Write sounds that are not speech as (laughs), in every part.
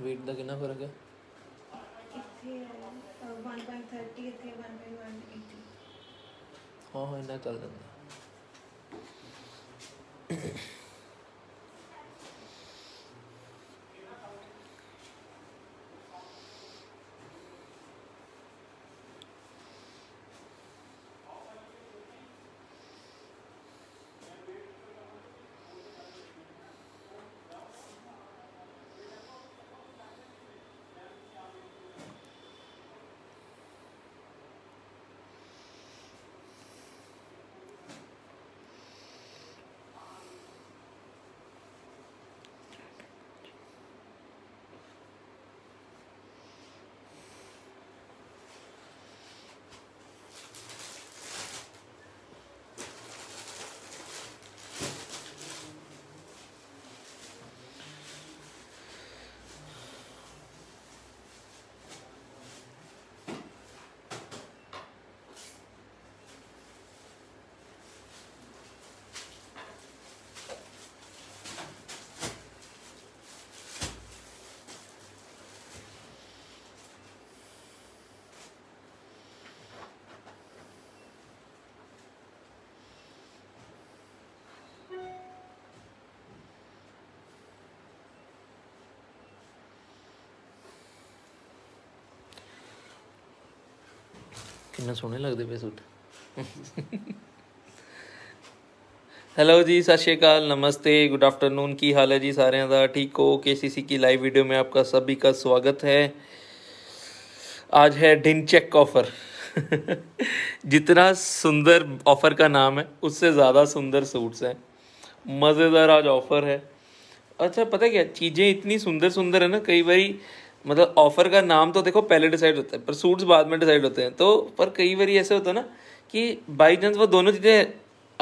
Wait ਦਾ ਕਿੰਨਾ ਫਰਕ ਹੈ ਇੱਥੇ 1.30 ਇੱਥੇ 1.180 ਹਾਂ ਹਾਂ ਇੰਨਾ ਚੱਲ ਜਾਂਦਾ ਕਿੰਨੇ ਸੋਹਣੇ ਲੱਗਦੇ ਪਏ ਸੂਟ हेलो जी सत श्रीकाल नमस्ते गुड आफ्टरनून की हाल है जी सारे का ठीक हो के सी सी की लाइव वीडियो में आपका सभी का स्वागत है आज है डिन चेक ऑफर जितना सुंदर ऑफर का नाम है उससे ज़्यादा सुंदर सूट्स हैं मज़ेदार आज ऑफर है अच्छा पता क्या चीज़ें इतनी सुंदर सुंदर है ना कई बार मतलब ऑफर का नाम तो देखो पहले डिसाइड होता है पर सूट्स बाद में डिसाइड होते हैं तो पर कई बार ऐसे होता है ना कि बाई चांस वो दोनों चीज़ें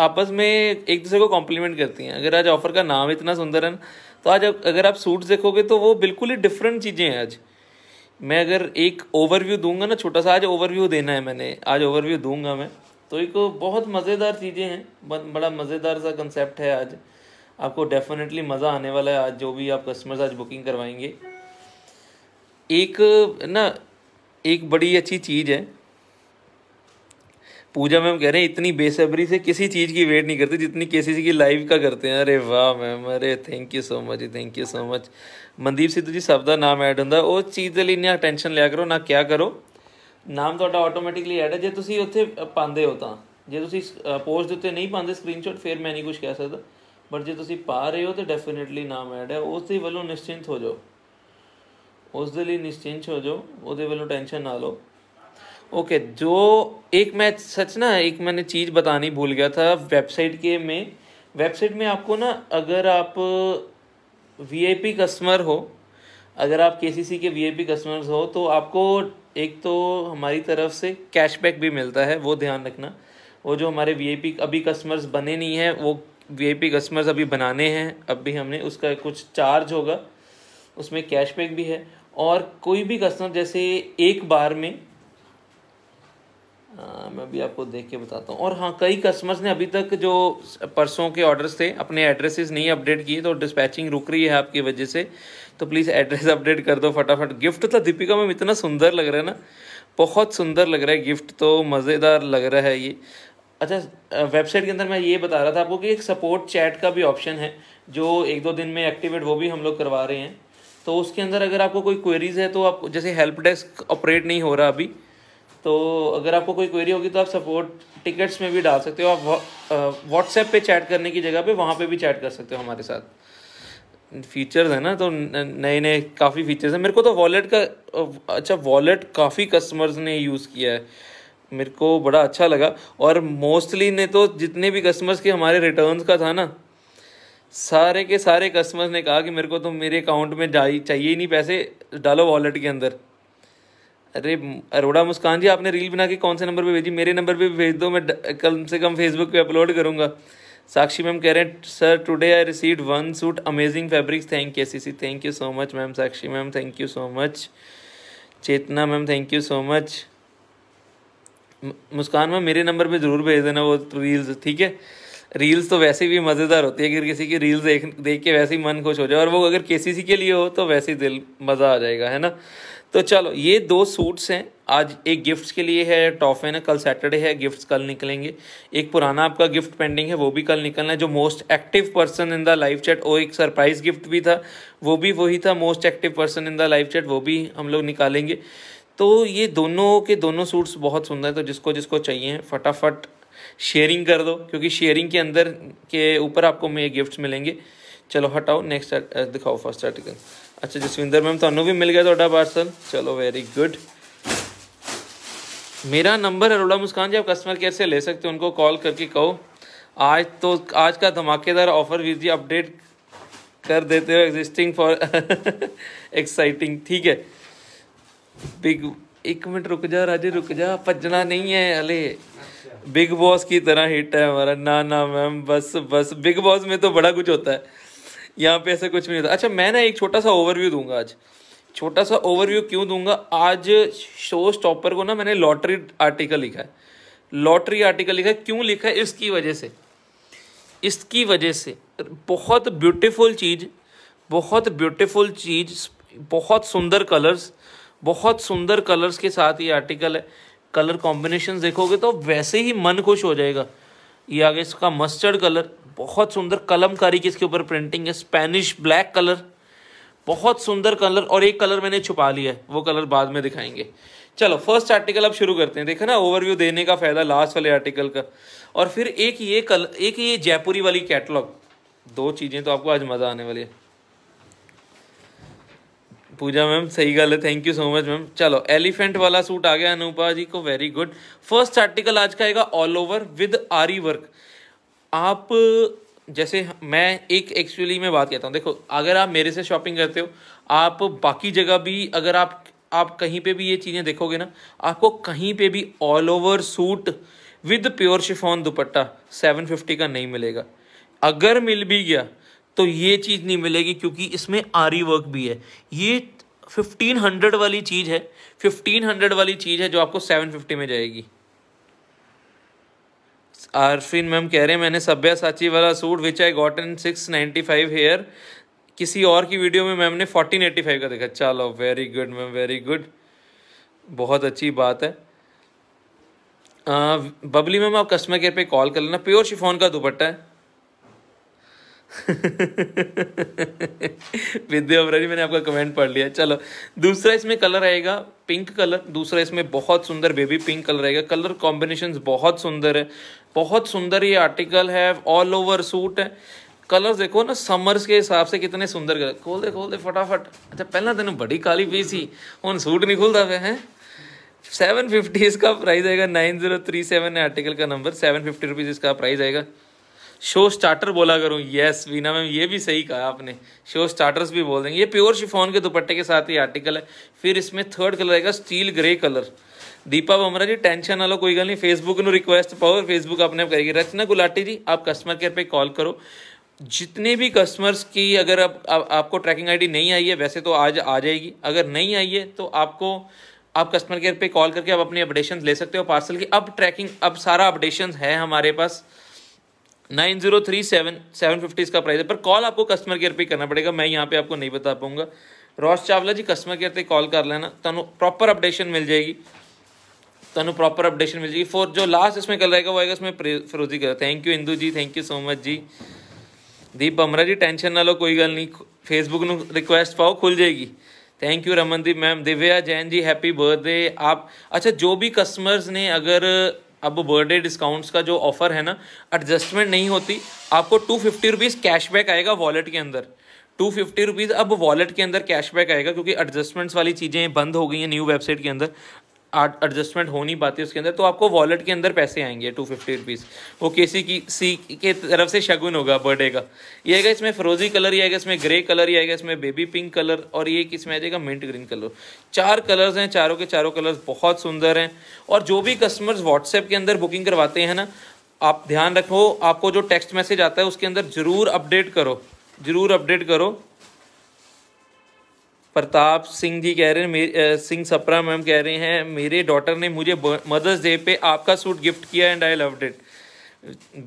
आपस में एक दूसरे को कॉम्प्लीमेंट करती हैं अगर आज ऑफर का नाम इतना सुंदर है तो आज अगर आप सूट्स देखोगे तो वो बिल्कुल ही डिफरेंट चीज़ें हैं आज मैं अगर एक ओवरव्यू दूंगा ना छोटा सा आज ओवरव्यू देना है मैंने आज ओवरव्यू दूंगा मैं तो एक बहुत मज़ेदार चीज़ें हैं बड़ा मज़ेदार सा कंसेप्ट है आज आपको डेफिनेटली मज़ा आने वाला है आज जो भी आप कस्टमर्स आज बुकिंग करवाएंगे एक ना एक बड़ी अच्छी चीज़ है पूजा मैम कह रहे हैं इतनी बेसब्री से किसी चीज़ की वेट नहीं करते जितनी केसीसी की लाइव का करते हैं अरे वाह मैम अरे thank you so much thank you so much Mandeep Sidhu ji ਸਭ ਦਾ ਨਾਮ ਐਡ ਹੁੰਦਾ ਉਹ ਚੀਜ਼ ਦੇ ਲਈ ਨਾ ਟੈਨਸ਼ਨ ਲਿਆ ਕਰੋ ਨਾ ਕਿਆ ਕਰੋ ਨਾਮ ਤੁਹਾਡਾ ਆਟੋਮੈਟਿਕਲੀ ਐਡ ਹੈ ਜੇ ਤੁਸੀਂ ਉੱਥੇ ਪਾਉਂਦੇ ਹੋ ਤਾਂ ਜੇ ਤੁਸੀਂ ਪੋਸਟ ਦੇ ਉੱਤੇ ਨਹੀਂ ਪਾਉਂਦੇ ਸਕਰੀਨਸ਼ਾਟ ਫਿਰ ਮੈਂ ਨਹੀਂ ਕੁਝ ਕਹਿ ਸਕਦਾ ਬਟ ਜੇ ਤੁਸੀਂ ਪਾ ਰਹੇ ਹੋ ਤੇ ਡੈਫੀਨਿਟਲੀ ਨਾਮ ਐਡ ਹੈ ਉਸ ਦੇ ਵੱਲੋਂ ਨਿਸ਼ਚਿੰਤ ਹੋ ਜਾਓ ਉਸ लिए निश्चिंत हो ਹੋ वो ਉਹਦੇ ਵੱਲੋਂ ਟੈਨਸ਼ਨ ਨਾ ओके जो एक मैं सच ना एक मैंने चीज़ बतानी भूल गया था वेबसाइट के में वेबसाइट में आपको ना अगर आप वीआईपी कस्टमर हो अगर आप केसीसी के वीआईपी कस्टमर्स हो तो आपको एक तो हमारी तरफ से कैशबैक भी मिलता है वो ध्यान रखना वो जो हमारे वीआईपी अभी कस्टमर्स बने नहीं हैं वो वीआईपी कस्टमर्स अभी बनाने हैं अभी हमने उसका कुछ चार्ज होगा उसमें कैशबैक भी है और कोई भी कस्टमर जैसे एक बार में आ, मैं भी आपको देख के बताता हूँ और हाँ कई कस्टमर्स ने अभी तक जो परसों के ऑर्डर्स थे अपने एड्रेसेस नहीं अपडेट किए तो डिस्पैचिंग रुक रही है आपकी वजह से तो प्लीज़ एड्रेस अपडेट कर दो फटाफट गिफ्ट तो दीपिका मैम इतना सुंदर लग रहा है ना बहुत सुंदर लग रहा है गिफ्ट तो मज़ेदार लग रहा है ये अच्छा वेबसाइट के अंदर मैं ये बता रहा था आपको कि एक सपोर्ट चैट का भी ऑप्शन है जो एक दो दिन में एक्टिवेट वो भी हम लोग करवा रहे हैं तो उसके अंदर अगर आपको कोई क्वेरीज है तो आप जैसे हेल्प डेस्क ऑपरेट नहीं हो रहा अभी तो अगर आपको कोई क्वेरी होगी तो आप सपोर्ट टिकट्स में भी डाल सकते हो आप व्हाट्सएप पे चैट करने की जगह पे वहाँ पे भी चैट कर सकते हो हमारे साथ फीचर्स हैं ना तो नए नए काफ़ी फीचर्स हैं मेरे को तो वॉलेट का अच्छा वॉलेट काफ़ी कस्टमर्स ने यूज़ किया है मेरे को बड़ा अच्छा लगा और मोस्टली ने तो जितने भी कस्टमर्स के हमारे रिटर्न का था ना सारे के सारे कस्टमर्स ने कहा कि मेरे को तो मेरे अकाउंट में जा चाहिए ही नहीं पैसे डालो वॉलेट के अंदर अरे अरोड़ा मुस्कान जी आपने रील बना के कौन से नंबर पे भेजी मेरे नंबर पे भेज दो मैं कम से कम फेसबुक पे अपलोड करूँगा साक्षी मैम कह रहे हैं sir today I receive one suit amazing fabrics thank you see thank you so much ma'am Sakshi ma'am thank you so much Chetna ma'am thank you so much Muskan ma'am मेरे नंबर पर ज़रूर भेज देना वो रील्स ठीक है रील्स तो वैसे भी मज़ेदार होती है अगर किसी की रील्स देख देख के वैसे ही मन खुश हो जाए और वो अगर के के लिए हो तो वैसे ही दिल मज़ा आ जाएगा है ना तो चलो ये दो सूट्स हैं आज एक गिफ्ट्स के लिए है टॉफे है कल सैटरडे है गिफ्ट्स कल निकलेंगे एक पुराना आपका गिफ्ट पेंडिंग है वो भी कल निकलना है जो most active person in the live chat वो एक सरप्राइज गिफ्ट भी था वो भी वही था most active person in the live chat वो भी हम लोग निकालेंगे तो ये दोनों के दोनों सूट्स बहुत सुंदर है तो जिसको जिसको चाहिए फटाफट शेयरिंग कर दो क्योंकि शेयरिंग के अंदर के ऊपर आपको मे गिफ्ट्स मिलेंगे चलो हटाओ नेक्स्ट uh, दिखाओ फर्स्ट आर्टिकल अच्छा जसविंदर मैम भी मिल गया ਗਿਆ ਤੁਹਾਡਾ पार्सल चलो वेरी गुड मेरा नंबर अरोड़ा मुस्कान जी आप कस्टमर केयर से ले सकते हो उनको कॉल करके कहो आज तो आज का धमाकेदार ऑफर जी अपडेट कर देते हो एग्जिस्टिंग फॉर एक्साइटिंग ठीक है बिग एक मिनट रुक जा राजे रुक जा भजना नहीं है अले बिग बॉस की तरह हिट है हमारा ना ना मैम बस बस बिग बॉस में तो बड़ा कुछ होता है यहाँ पे ऐसा कुछ नहीं होता अच्छा मैं ना एक छोटा सा ओवरव्यू दूंगा आज छोटा सा ओवरव्यू क्यों दूंगा आज शो स्टॉपर को ना मैंने लॉटरी आर्टिकल लिखा है लॉटरी आर्टिकल लिखा है क्यों लिखा है इसकी वजह से इसकी वजह से बहुत ब्यूटीफुल चीज़ बहुत ब्यूटीफुल चीज़ बहुत सुंदर कलर्स बहुत सुंदर कलर्स के साथ ये आर्टिकल है कलर कॉम्बिनेशन देखोगे तो वैसे ही मन खुश हो जाएगा ये आगे इसका मस्टर्ड कलर बहुत सुंदर कलमकारी की इसके ऊपर प्रिंटिंग है स्पेनिश ब्लैक कलर बहुत सुंदर कलर और एक कलर मैंने छुपा लिया है वो कलर बाद में दिखाएंगे चलो फर्स्ट आर्टिकल अब शुरू करते हैं देखा ना ओवरव्यू देने का फायदा लास्ट वाले आर्टिकल का और फिर एक ये कल एक ये जयपुरी वाली कैटलॉग दो चीज़ें तो आपको आज मज़ा आने वाली है पूजा मैम सही गल है thank you so much ma'am चलो एलिफेंट वाला सूट आ गया अनुपा जी को वेरी गुड फर्स्ट आर्टिकल आज का आएगा all over with aari work आप जैसे मैं एक एक्चुअली में बात कहता हूँ देखो अगर आप मेरे से शॉपिंग करते हो आप बाकी जगह भी अगर आप आप कहीं पे भी ये चीज़ें देखोगे ना आपको कहीं पे भी all over suit with pure chiffon dupatta seven fifty का नहीं मिलेगा अगर मिल भी गया तो ये चीज़ नहीं मिलेगी क्योंकि इसमें आरी वर्क भी है ये 1500 वाली चीज़ है 1500 वाली चीज़ है जो आपको 750 में जाएगी आरफिन मैम कह रहे हैं मैंने सभ्या साची वाला suit which I got in six ninety five here किसी और की वीडियो में मैम ने फोर्टीन एटी फाइव का देखा चलो very good ma'am very good बहुत अच्छी बात है आ, बबली मैम आप कस्टमर केयर पे कॉल कर लेना प्योर शिफोन का दुपट्टा है (laughs) विद्या ओबरानी मैंने आपका कमेंट पढ़ लिया चलो दूसरा इसमें कलर आएगा पिंक कलर दूसरा इसमें बहुत सुंदर बेबी पिंक कलर आएगा कलर कॉम्बिनेशन बहुत सुंदर है बहुत सुंदर ये आर्टिकल है ऑल ओवर सूट है कलर देखो ना समर्स के हिसाब से कितने सुंदर कलर खोल दे खोल दे फटाफट अच्छा पहला तेन बड़ी काली पी सी हूँ सूट नहीं खुलता वे है सेवन फिफ्टी इसका प्राइस आएगा नाइन जीरो थ्री सेवन है आर्टिकल का नंबर सेवन फिफ्टी रुपीज़ इसका प्राइस आएगा शो स्टार्टर बोला करूँ यस वीना मैम ये भी सही कहा आपने शो स्टार्टर्स भी बोल देंगे ये प्योर शिफोन के दुपट्टे के साथ ही आर्टिकल है फिर इसमें थर्ड कलर आएगा steel grey colour Deepa Bamra ji tension ना लो कोई गल नहीं फेसबुक ਨੂੰ रिक्वेस्ट पाओ फेसबुक अपने आप करेगी रचना गुलाटी जी आप कस्टमर केयर पर कॉल करो जितने भी कस्टमर्स की अगर आप, आप आपको ट्रैकिंग आईडी नहीं आई है वैसे तो आज आ जाएगी अगर नहीं आई है तो आपको आप कस्टमर केयर पे कॉल करके आप अपनी अपडेशन ले सकते हो पार्सल की अब ट्रैकिंग अब सारा अपडेशन है हमारे पास nine zero three seven seven fifty इसका प्राइस है पर कॉल आपको कस्टमर केयर पे करना पड़ेगा मैं यहाँ पे आपको नहीं बता पाऊंगा रोश चावला जी कस्टमर केयर पे कॉल कर लेना ਤੁਹਾਨੂੰ प्रॉपर ਅਪਡੇਸ਼ਨ मिल जाएगी ਤੁਹਾਨੂੰ प्रॉपर ਅਪਡੇਸ਼ਨ मिल जाएगी ਫੋਰ जो लास्ट इसमें कल रहेगा वो आएगा इसमें फिरोजी का thank you Indu ji thank you so much जी दीप अमरा जी टेंशन ना लो कोई गल नहीं फेसबुक ਨੂੰ रिक्वेस्ट पाओ खुल जाएगी thank you Ramandeep ma'am Divya Jain ji happy birthday आप अच्छा जो भी कस्टमर्स ने अगर अब बर्थडे डिस्काउंट्स का जो ऑफर है ना एडजस्टमेंट नहीं होती आपको टू फिफ्टी रुपीज़ कैशबैक आएगा वॉलेट के अंदर टू फिफ्टी रुपीज़ अब वॉलेट के अंदर कैशबैक आएगा क्योंकि एडजस्टमेंट्स वाली चीज़ें बंद हो गई हैं न्यू वेबसाइट के अंदर एडजस्टमेंट हो नहीं पाती उसके अंदर तो आपको वॉलेट के अंदर पैसे आएंगे टू फिफ्टी रुपीज़ वो के सी की सी के तरफ से शगुन होगा बर्थडे का ये आएगा इसमें फ्रोजी कलर ही आएगा इसमें ग्रे कलर ही आएगा इसमें बेबी पिंक कलर और ये किसमें आ जाएगा मिंट ग्रीन कलर चार कलर्स हैं चारों के चारों कलर्स बहुत सुंदर हैं और जो भी कस्टमर्स व्हाट्सएप के अंदर बुकिंग करवाते हैं ना आप ध्यान रखो आपको जो टेक्स्ट मैसेज आता है उसके अंदर ज़रूर अपडेट करो ज़रूर अपडेट करो प्रताप सिंह जी कह रहे हैं सिंह सप्रा मैम कह रहे हैं मेरे डॉटर ने मुझे मदर्स डे पे आपका सूट गिफ्ट किया एंड आई लव इट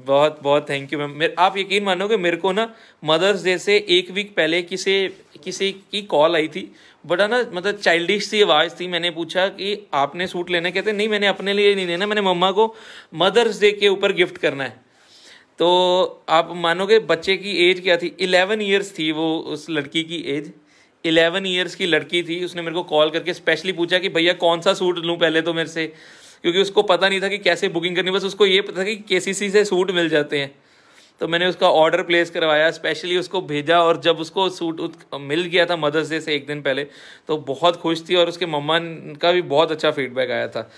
बहुत बहुत थैंक यू मैम आप यकीन मानोगे मेरे को ना मदर्स डे से एक वीक पहले किसे किसी की कॉल आई थी बड़ा ना मतलब चाइल्डिश सी आवाज़ थी मैंने पूछा कि आपने सूट लेना कहते नहीं मैंने अपने लिए नहीं लेना मैंने मम्मा को मदर्स डे के ऊपर गिफ्ट करना है तो आप मानोगे बच्चे की एज क्या थी इलेवन ईयर्स थी वो उस लड़की की एज इलेवन ईयर्स की लड़की थी उसने मेरे को कॉल करके स्पेशली पूछा कि भैया कौन सा सूट लूँ पहले तो मेरे से क्योंकि उसको पता नहीं था कि कैसे बुकिंग करनी बस उसको ये पता था कि के से सूट मिल जाते हैं तो मैंने उसका ऑर्डर प्लेस करवाया स्पेशली उसको भेजा और जब उसको सूट उत, मिल गया था मदर्स डे से एक दिन पहले तो बहुत खुश थी और उसके मम्मा का भी बहुत अच्छा फीडबैक आया था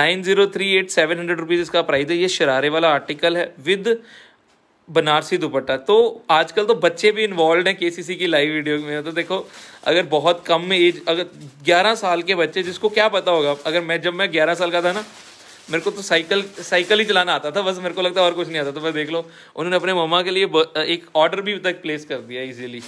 nine zero three eight seven hundred rupees इसका प्राइस है ये शरारे वाला आर्टिकल है विद बनारसी दुपट्टा तो आजकल तो बच्चे भी इन्वॉल्व हैं केसीसी की लाइव वीडियो में तो देखो अगर बहुत कम एज अगर ग्यारह साल के बच्चे जिसको क्या पता होगा अगर मैं जब मैं ग्यारह साल का था ना मेरे को तो साइकिल साइकिल ही चलाना आता था बस मेरे को लगता और कुछ नहीं आता तो मैं देख लो उन्होंने अपने मम्मा के लिए एक ऑर्डर भी तक प्लेस कर दिया इजीली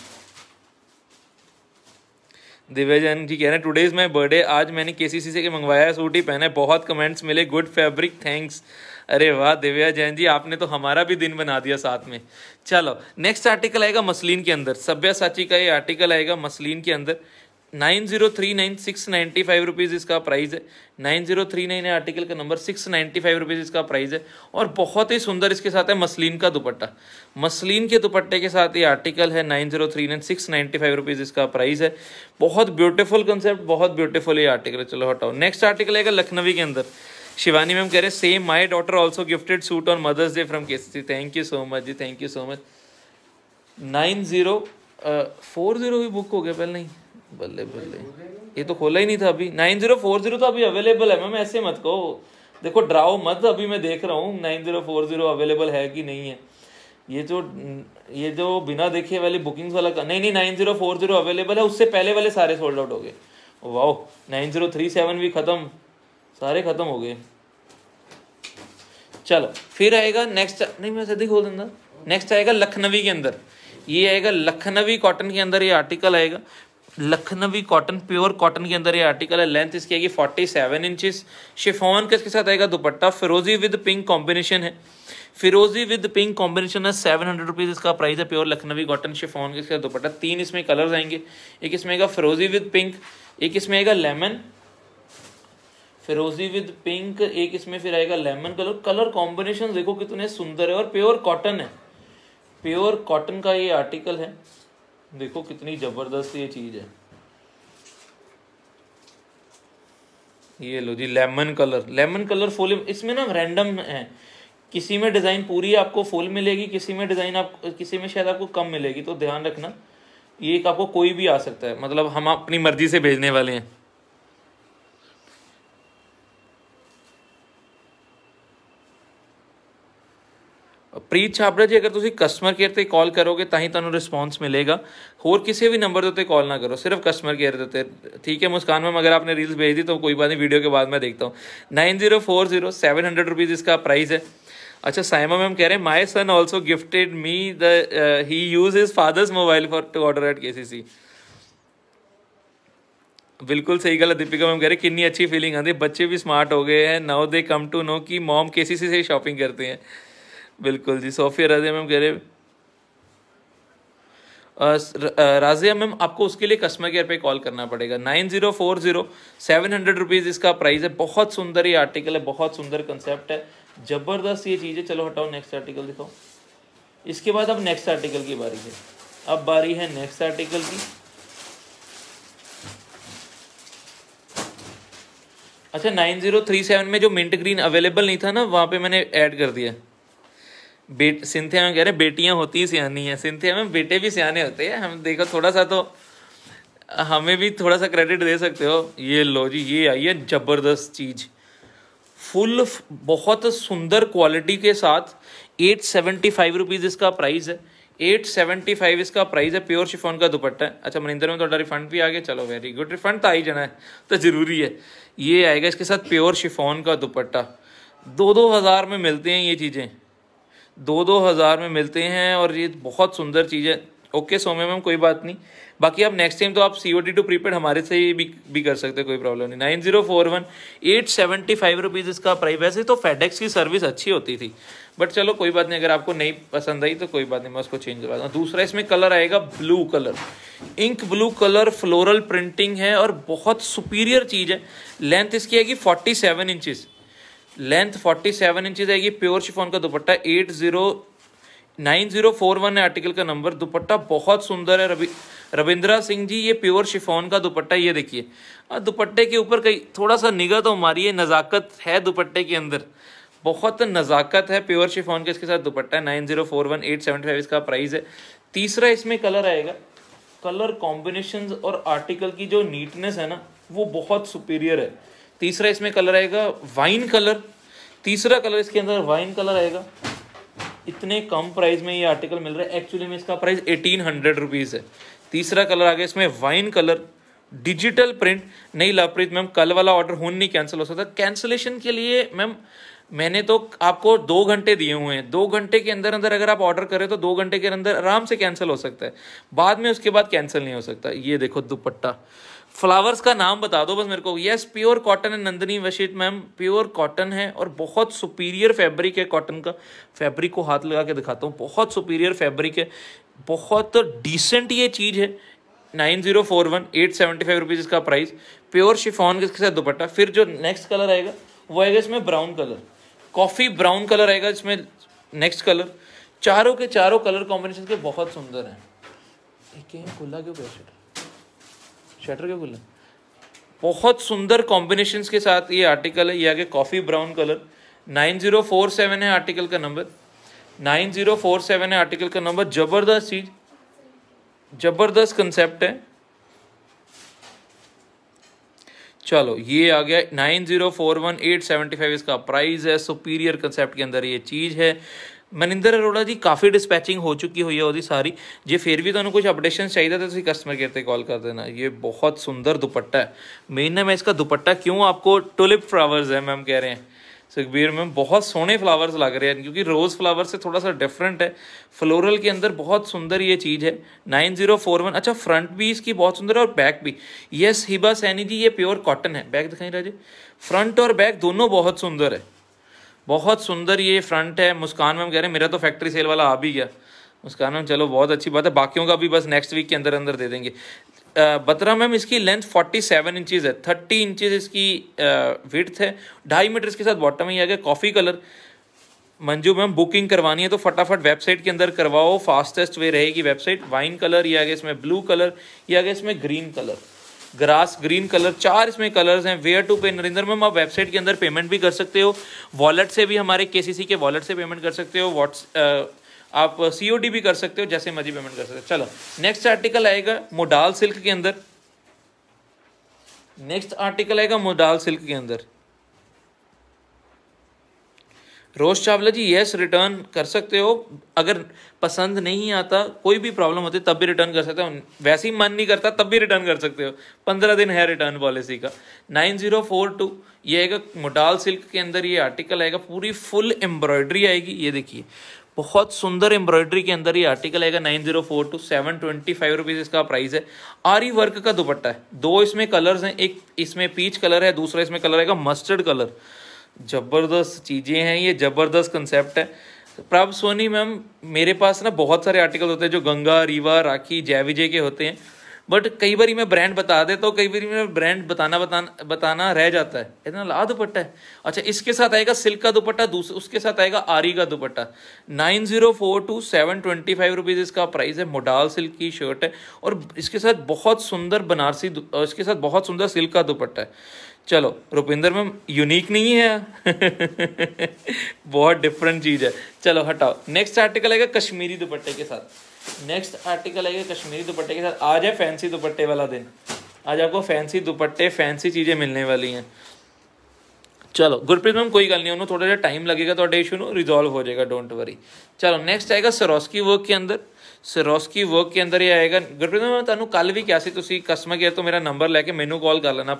जैन जी कह रहे हैं टुडेज माई बर्थडे आज मैंने के सी से मंगवाया सूट ही पहना है बहुत कमेंट्स मिले गुड फैब्रिक थैंक्स अरे वाह दिव्या जैन जी आपने तो हमारा भी दिन बना दिया साथ में चलो नेक्स्ट आर्टिकल आएगा मसलिन के अंदर सभ्यासाची का ये आर्टिकल आएगा मसलिन के अंदर nine zero three nine six ninety five rupees इसका प्राइस है nine zero three nine article का number six ninety five rupees इसका प्राइस है और बहुत ही सुंदर इसके साथ है मसलिन का दुपट्टा मसलिन के दुपट्टे के साथ ये आर्टिकल है nine zero three nine six ninety five rupees इसका प्राइस है बहुत ब्यूटीफुल कंसेप्ट बहुत ब्यूटीफुल ये आर्टिकल है चलो हटाओ नेक्स्ट आर्टिकल आएगा लखनवी के अंदर शिवानी मैम कह रहे same my daughter also gifted suit on mother's day from K C thank you so much जी thank you so much nine zero four zero भी बुक हो गया पहले नहीं बल्ले बल्ले ये तो खोला ही नहीं था अभी नाइन ज़ीरो फोर ज़ीरो तो अभी अवेलेबल है मैम ऐसे मत कहो देखो ड्राओ मत अभी मैं देख रहा हूँ nine zero four zero available है कि नहीं है ये जो ये जो बिना देखे वाले बुकिंग्स वाला का नहीं नहीं nine zero four zero available है उससे पहले वाले सारे सोल्ड आउट हो गए wow nine zero three seven भी ख़त्म सारे खत्म हो गए चलो फिर आएगा नेक्स्ट नहीं मैं सदी खोल दूंगा नेक्स्ट आएगा लखनवी के अंदर ये आएगा लखनवी कॉटन के अंदर ये आर्टिकल आएगा लखनवी कॉटन प्योर कॉटन के अंदर ये आर्टिकल है लेंथ इसकी आएगी फोर्टी सेवन इंचिस शिफोन का इसके साथ आएगा दुपट्टा फिरोजी विद पिंक कॉम्बिनेशन है फिरोजी विद पिंक कॉम्बिनेशन है सेवन हंड्रेड रुपीज़ इसका प्राइस है प्योर लखनवी कॉटन शिफोन के इसके साथ दुपट्टा तीन इसमें कलर्स आएंगे एक इसमें आएगा फिरोजी विद पिंक एक इसमें आएगा लेमन फिरोजी विद पिंक एक इसमें फिर आएगा लेमन कलर कलर कॉम्बिनेशन देखो कितने सुंदर है और प्योर कॉटन है प्योर कॉटन का ये आर्टिकल है देखो कितनी जबरदस्त ये चीज है ये लो जी lemon colour lemon colour full इसमें ना रैंडम है किसी में डिज़ाइन पूरी आपको फुल मिलेगी किसी में डिज़ाइन आप किसी में शायद आपको कम मिलेगी तो ध्यान रखना ये एक आपको कोई भी आ सकता है मतलब हम अपनी मर्जी से भेजने वाले हैं ਪ੍ਰੀਤ ਛਾਬੜਾ ਜੀ ਅਗਰ ਤੁਸੀਂ ਕਸਟਮਰ ਕੇਅਰ ਤੇ ਕਾਲ ਕਰੋਗੇ ਤਾਂ ਹੀ ਤੁਹਾਨੂੰ ਰਿਸਪੌਂਸ ਮਿਲੇਗਾ ਹੋਰ ਕਿਸੇ ਵੀ ਨੰਬਰ ਦੇ ਉੱਤੇ ਕਾਲ ਨਾ ਕਰੋ ਸਿਰਫ ਕਸਟਮਰ ਕੇਅਰ ਦੇ ਉੱਤੇ ठीक है मुस्कान मैम अगर आपने रील्स भेज दी तो कोई बात नहीं वीडियो के बाद मैं देखता हूँ nine zero four zero seven hundred rupees इसका प्राइस है अच्छा साइमा मैम कह रहे हैं my son also gifted me the he use his father's mobile for to order at K C सी बिल्कुल सही गल है दीपिका मैम कह रहे कितनी अच्छी फीलिंग आती है बच्चे भी स्मार्ट हो गए हैं now they come to know कि मॉम के सी सी शॉपिंग करते हैं बिल्कुल जी सोफिया राजिया मैम कह रहे राजिया मैम आपको उसके लिए कस्टमर केयर पे कॉल करना पड़ेगा nine zero four zero seven hundred rupees इसका प्राइस है बहुत सुंदर ये आर्टिकल है बहुत सुंदर कंसेप्ट है ज़बरदस्त ये चीज़ है चलो हटाओ नेक्स्ट आर्टिकल दिखाओ इसके बाद अब नेक्स्ट आर्टिकल की बारी है अब बारी है नेक्स्ट आर्टिकल की अच्छा नाइन जीरो थ्री सेवन में जो मिंट ग्रीन अवेलेबल नहीं था ना वहाँ पे मैंने ऐड कर दिया बेट सिंथिया में कह रहे हैं बेटियां होती ही सियानी है सिंथिया में बेटे भी सियाने होते हैं हम देखो थोड़ा सा तो हमें भी थोड़ा सा क्रेडिट दे सकते हो ये लो जी ये आई है ज़बरदस्त चीज़ फुल बहुत सुंदर क्वालिटी के साथ एट सेवेंटी फाइव रुपीज़ इसका प्राइस है एट सेवेंटी फाइव इसका प्राइस है प्योर शिफोन का दुपट्टा है अच्छा मनिंदर में थोड़ा तो रिफंड भी आ गया चलो वेरी गुड रिफंड तो आ ही जाना है तो ज़रूरी है ये आएगा इसके साथ प्योर शिफोन का दुपट्टा दो दो हज़ार में मिलते हैं ये चीज़ें दो दो हज़ार में मिलते हैं और ये बहुत सुंदर चीज़ है ओके सोमे मैम कोई बात नहीं बाकी आप नेक्स्ट टाइम तो आप C O D to prepaid हमारे से ही भी, भी कर सकते हैं कोई प्रॉब्लम नहीं nine zero four one eight seventy five rupees इसका प्राइस वैसे तो फेडेक्स की सर्विस अच्छी होती थी बट चलो कोई बात नहीं अगर आपको नहीं पसंद आई तो कोई बात नहीं मैं उसको चेंज करवा दूँ दूसरा इसमें कलर आएगा blue colour ink blue colour floral printing है और बहुत सुपीरियर चीज़ है लेंथ इसकी आएगी forty seven inches length 47 seven inches आएगी प्योर शिफोन का dupatta eight zero nine zero four one है आर्टिकल का नंबर दुपट्टा बहुत सुंदर है रवि रविंद्रा सिंह जी ये प्योर शिफोन का दुपट्टा ये देखिए और दुपट्टे के ऊपर कई थोड़ा सा निगाह तो है नज़ाकत है दुपट्टे के अंदर बहुत नज़ाकत है प्योर शिफोन का इसके साथ dupatta nine zero four one eight seven five इसका प्राइस है तीसरा इसमें कलर आएगा कलर कॉम्बिनेशन और आर्टिकल की जो नीटनेस है ना वो बहुत सुपीरियर है तीसरा इसमें कलर आएगा वाइन कलर तीसरा कलर इसके अंदर वाइन कलर आएगा इतने कम प्राइस में ये आर्टिकल मिल रहा है एक्चुअली में इसका प्राइस एटीन हंड्रेड रुपीज़ है तीसरा कलर आ गया इसमें वाइन कलर डिजिटल प्रिंट नहीं लाप्रीत मैम कल वाला ऑर्डर हूं नहीं कैंसिल हो सकता कैंसिलेशन के लिए मैम मैंने तो आपको दो घंटे दिए हुए हैं दो घंटे के अंदर अंदर अगर आप ऑर्डर करें तो दो घंटे के अंदर आराम से कैंसिल हो सकता है बाद में उसके बाद कैंसिल नहीं हो सकता ये देखो दुपट्टा फ्लावर्स का नाम बता दो बस मेरे को यस प्योर कॉटन है नंदनी वशीट मैम प्योर कॉटन है और बहुत सुपीरियर फैब्रिक है कॉटन का फैब्रिक को हाथ लगा के दिखाता हूँ बहुत सुपीरियर फैब्रिक है बहुत डिसेंट ये चीज़ है nine zero four one eight seventy five rupees इसका प्राइस प्योर शिफॉन के साथ दुपट्टा फिर जो नेक्स्ट कलर आएगा वो आएगा इसमें brown colour coffee brown colour आएगा इसमें नेक्स्ट कलर चारों के चारों कलर कॉम्बिनेशन के बहुत सुंदर हैं खुला क्यों बेडशीट शटर क्यों बोला बहुत सुंदर कॉम्बिनेशन के साथ ये आर्टिकल है ये आगे coffee brown colour nine zero four seven है आर्टिकल का number nine zero four seven है आर्टिकल का नंबर जबरदस्त चीज जबरदस्त कंसेप्ट है चलो ये आ गया nine zero four one eight seventy five इसका प्राइस है सुपीरियर कंसेप्ट के अंदर ये चीज़ है मनिंदर अरोड़ा जी काफ़ी डिस्पैचिंग हो चुकी हुई है वो सारी जे फिर भी तुम्हें कुछ ਅਪਡੇਸ਼ਨ चाहिए तो ਤੁਸੀਂ कस्टमर केयर ਤੇ कर देना ये बहुत सुंदर दुपट्टा है मेन ना मैं इसका दुपट्टा क्यों आपको टुलिप फ्लावर्स है मैम कह रहे हैं सुखबीर मैम बहुत सोने फ्लावर्स लग रहे हैं क्योंकि रोज़ फ्लावर से थोड़ा सा डिफरेंट है फ्लोरल के अंदर बहुत सुंदर ये चीज़ है नाइन जीरो फोर वन अच्छा फ्रंट भी इसकी बहुत सुंदर है और बैक भी यस हिबा सैनी जी ये प्योर कॉटन है बैक दिखाई राजे फ्रंट और बैक दोनों बहुत सुंदर है बहुत सुंदर ये फ्रंट है मुस्कान मैम कह रहे हैं मेरा तो फैक्ट्री सेल वाला आ भी गया मुस्कान मैम चलो बहुत अच्छी बात है बाकियों का भी बस नेक्स्ट वीक के अंदर अंदर दे देंगे बतरा मैम इसकी लेंथ 47 इंचज़ है 30 इंचेस इसकी विथ है ढाई मीटर इसके साथ बॉटम ही आ गया coffee colour Manju ma'am booking करवानी है तो फटाफट वेबसाइट के अंदर करवाओ फास्टेस्ट वे रहेगी वेबसाइट वाइन कलर या आ गया इसमें ब्लू कलर या आ गया इसमें green colour grass green colour चार इसमें कलर्स हैं वेयर टू पे नरेंद्र मैम आप वेबसाइट के अंदर पेमेंट भी कर सकते हो वॉलेट से भी हमारे के के वॉलेट से पेमेंट कर सकते हो व्हाट्स आप सी भी कर सकते हो जैसे मर्जी पेमेंट कर सकते हो चलो नेक्स्ट आर्टिकल आएगा मोडाल सिल्क के अंदर नेक्स्ट आर्टिकल आएगा मोडाल सिल्क के अंदर Rose Chawla ji yes return कर सकते हो अगर पसंद नहीं आता कोई भी प्रॉब्लम होती तब भी रिटर्न कर सकते हो वैसे ही मन नहीं करता तब भी रिटर्न कर सकते हो पंद्रह दिन है रिटर्न पॉलिसी का नाइन जीरो फोर टू ये आएगा मोडाल सिल्क के अंदर ये आर्टिकल आएगा पूरी फुल एम्ब्रॉयडरी आएगी ये देखिए बहुत सुंदर एम्ब्रॉयडरी के अंदर ये आर्टिकल आएगा nine zero four two seven twenty five rupees इसका प्राइस है आरी वर्क का दुपट्टा है दो इसमें कलर्स हैं एक इसमें पीच कलर है दूसरा इसमें कलर आएगा मस्टर्ड कलर ज़बरदस्त चीज़ें हैं ये ज़बरदस्त कंसेप्ट है प्रभ सोनी मैम मेरे पास ना बहुत सारे आर्टिकल होते हैं जो गंगा रीवा राखी जय विजय के होते हैं बट कई बार मैं ब्रांड बता देता हूँ कई बार मैं ब्रांड बताना बताना बताना रह जाता है इतना ला दुपट्टा है अच्छा इसके साथ आएगा सिल्क का दुपट्टा दूसरा उसके साथ आएगा आरी का दुपट्टा nine zero four two seven twenty five rupees इसका प्राइस है मोडाल सिल्क की शर्ट है और इसके साथ बहुत सुंदर बनारसी इसके साथ बहुत सुंदर सिल्क का दुपट्टा है चलो रुपिंदर मैम यूनिक नहीं है (laughs) बहुत डिफरेंट चीज़ है चलो हटाओ नेक्स्ट आर्टिकल आएगा कश्मीरी दुपट्टे के साथ नेक्स्ट आर्टिकल आएगा कश्मीरी दुपट्टे के साथ आज है फैंसी दुपट्टे वाला दिन आज आपको फैंसी दुपट्टे फैंसी चीज़ें मिलने वाली हैं चलो गुरप्रीत मैम कोई गल नहीं उन्होंने थोड़ा जिहा टाइम लगेगा तो इशू रिजोल्व हो जाएगा डोंट वरी चलो नेक्स्ट आएगा सरोस्की वर्क के अंदर ਸਰੋਸਕੀ वर्क के अंदर ਇਹ आएगा गुरप्रीत मैम ਤੁਹਾਨੂੰ ਕੱਲ ਵੀ ਕਿਹਾ ਸੀ ਤੁਸੀਂ ਕਸਟਮਰ ਕੇਅਰ ਤੋਂ ਮੇਰਾ ਨੰਬਰ ਲੈ ਕੇ ਮੈਨੂੰ ਕਾਲ ਕਰ ਲੈਣਾ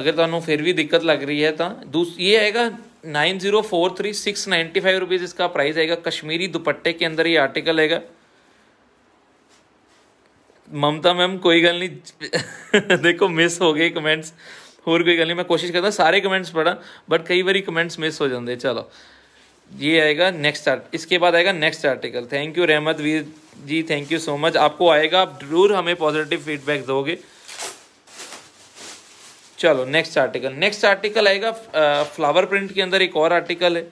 अगर फिर भी दिक्कत लग रही है तो दूस ये आएगा nine zero four three six ninety five rupees इसका प्राइस आएगा कश्मीरी दुपट्टे के अंदर ये आर्टिकल आएगा ममता मैम कोई गल नहीं (laughs) देखो मिस हो गए कमेंट्स होर कोई गल नहीं मैं कोशिश करता सारे कमेंट्स पढ़ा बट कई बार कमेंट्स मिस हो जाते चलो ये आएगा नेक्स्ट आर्ट इसके बाद आएगा next article thank you Rehmat Veer ji thank you so much आपको आएगा आप जरूर हमें पॉजिटिव फीडबैक दोगे चलो नेक्स्ट आर्टिकल नेक्स्ट आर्टिकल आएगा फ्लावर प्रिंट के अंदर एक और आर्टिकल है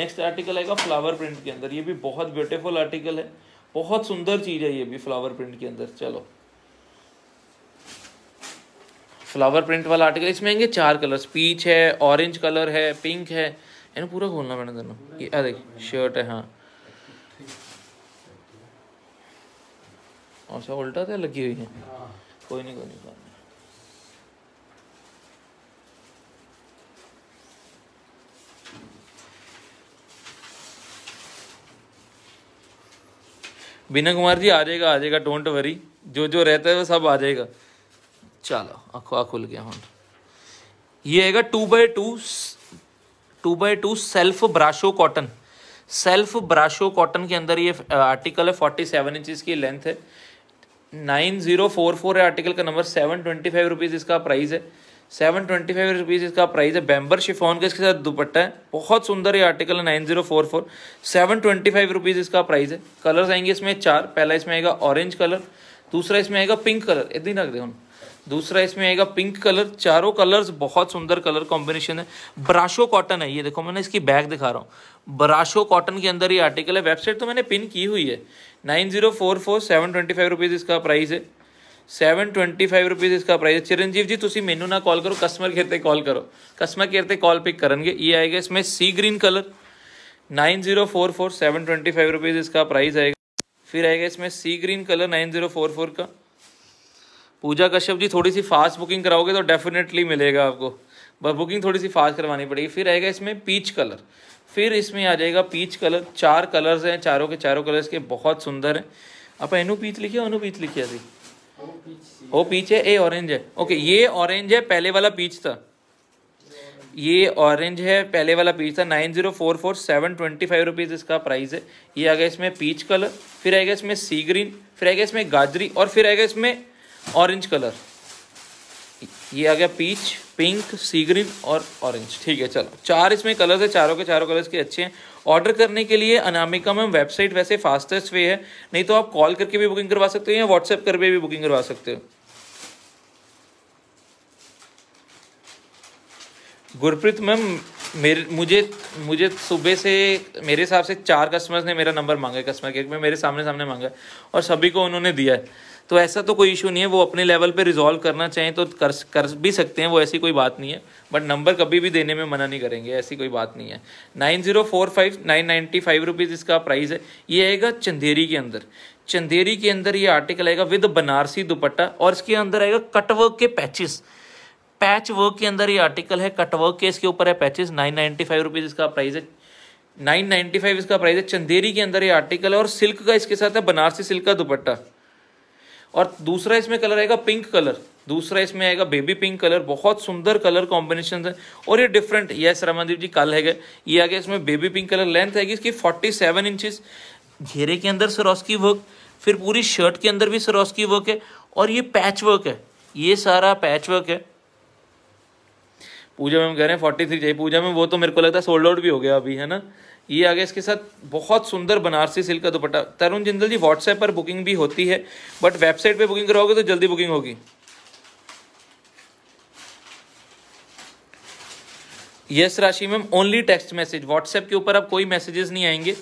नेक्स्ट आर्टिकल आएगा फ्लावर प्रिंट के अंदर ये भी बहुत ब्यूटीफुल आर्टिकल है बहुत सुंदर चीज़ है ये भी फ्लावर प्रिंट के अंदर चलो फ्लावर प्रिंट वाला आर्टिकल इसमें आएंगे चार कलर्स पीच है ऑरेंज कलर है पिंक है है ना पूरा खोलना मैंने दोनों ये अरे शर्ट है हाँ और सब उल्टा तो लगी हुई है हाँ। कोई नहीं कोई नहीं बिना कुमार जी आ जाएगा आ जाएगा डोंट वरी जो जो रहता है वो सब आ जाएगा चलो आँखों खुल गया हूँ ये आएगा two by two two by two self brasso cotton self brasso cotton के अंदर ये आर्टिकल है फोर्टी सेवन इंचज़ की लेंथ है नाइन जीरो फोर फोर है आर्टिकल का number seven twenty five rupees इसका प्राइस है सेवन ट्वेंटी फाइव रुपीज़ इसका प्राइस है बैम्बर शिफोन का इसके साथ दुपट्टा है बहुत सुंदर ये आर्टिकल है nine zero four four seven twenty five rupees इसका प्राइस है कलर्स आएंगे इसमें चार पहला इसमें आएगा ऑरेंज कलर दूसरा इसमें आएगा पिंक कलर इतनी रख दे दूसरा इसमें आएगा पिंक कलर चारों कलर्स बहुत सुंदर कलर कॉम्बिनेशन है ब्राशो कॉटन है ये देखो मैंने इसकी बैग दिखा रहा हूँ ब्राशो कॉटन के अंदर ये आर्टिकल है वेबसाइट तो मैंने पिन की हुई है nine zero four four seven twenty five rupees इसका प्राइस है ਸੈਵਨ ट्वेंटी फाइव रुपीज़ इसका ਹੈ चिरंजीव जी तुम ਮੈਨੂੰ ना कॉल करो कस्टमर केयर से कॉल करो कस्टमर केयर से कॉल पिक करेंगे ये आएगा इसमें sea green colour nine zero four four seven twenty five rupees इसका प्राइस आएगा फिर आएगा इसमें sea green colour nine zero four four का पूजा कश्यप जी थोड़ी सी फास्ट बुकिंग कराओगे तो डेफिनेटली मिलेगा आपको बस बुकिंग थोड़ी सी फास्ट करवानी पड़ेगी फिर आएगा इसमें पीच कलर फिर इसमें आ जाएगा पीच कलर चार कलर्स हैं चारों के चारों कलर्स के बहुत सुंदर हैं आप इनू पीच लिखिए अनु पीच लिखिए अभी ओ पीच है ए ऑरेंज है ओके ये ऑरेंज है पहले वाला पीच था ये ऑरेंज है पहले वाला पीच था nine zero four four seven twenty five rupees इसका प्राइस है ये आ गया इसमें पीच कलर फिर आएगा इसमें सी ग्रीन फिर आएगा इसमें गाजरी और फिर आएगा इसमें ऑरेंज कलर ये आ गया पीच पिंक सी ग्रीन और ऑरेंज ठीक है चलो चार इसमें कलर्स है चारों के चारों कलर्स के अच्छे हैं ऑर्डर करने के लिए अनामिका मैम वेबसाइट वैसे फास्टेस्ट वे है नहीं तो आप कॉल करके भी बुकिंग करवा सकते हो या व्हाट्सएप करके भी बुकिंग करवा सकते हो गुरप्रीत मैम मेरे मुझे मुझे सुबह से मेरे हिसाब से चार कस्टमर्स ने मेरा नंबर मांगा है कस्टमर केयर में मेरे सामने सामने मांगा और सभी को उन्होंने दिया है तो ऐसा तो कोई इशू नहीं है वो अपने लेवल पे रिजॉल्व करना चाहें तो कर कर भी सकते हैं वो ऐसी कोई बात नहीं है बट नंबर कभी भी देने में मना नहीं करेंगे ऐसी कोई बात नहीं है nine zero four five nine ninety five rupees इसका प्राइस है ये आएगा चंदेरी के अंदर चंदेरी के अंदर ये आर्टिकल आएगा विद बनारसी दुपट्टा और इसके अंदर आएगा कटवर्क के पैचेस पैच वर्क के अंदर ये आर्टिकल है कटवर्क के इसके ऊपर है patches nine ninety five rupees इसका प्राइस है नाइन नाइन्टी फाइव इसका प्राइस है चंदेरी के अंदर ये आर्टिकल है और सिल्क का इसके साथ है बनारसी सिल्क का दुपट्टा और दूसरा इसमें कलर आएगा पिंक कलर दूसरा इसमें आएगा बेबी पिंक कलर बहुत सुंदर कलर कॉम्बिनेशन है और ये डिफरेंट यस रमनदीप जी कल है गए ये आ गया इसमें बेबी पिंक कलर लेंथ है इसकी फोर्टी सेवन इंचिस घेरे के अंदर सरोस्की वर्क फिर पूरी शर्ट के अंदर भी सरोस्की वर्क है और ये पैच वर्क है ये सारा पैच वर्क है पूजा में हम कह रहे हैं फोर्टी थ्री चाहिए पूजा में वो तो मेरे को लगता है सोल्ड आउट भी हो गया अभी है ना ये आ गया इसके साथ बहुत सुंदर बनारसी सिल्क का दुपट्टा तरुण जिंदल जी व्हाट्सएप पर बुकिंग भी होती है बट वेबसाइट पे बुकिंग कराओगे तो जल्दी बुकिंग होगी yes Rashi ma'am only text message WhatsApp के ऊपर अब कोई मैसेजेस नहीं आएंगे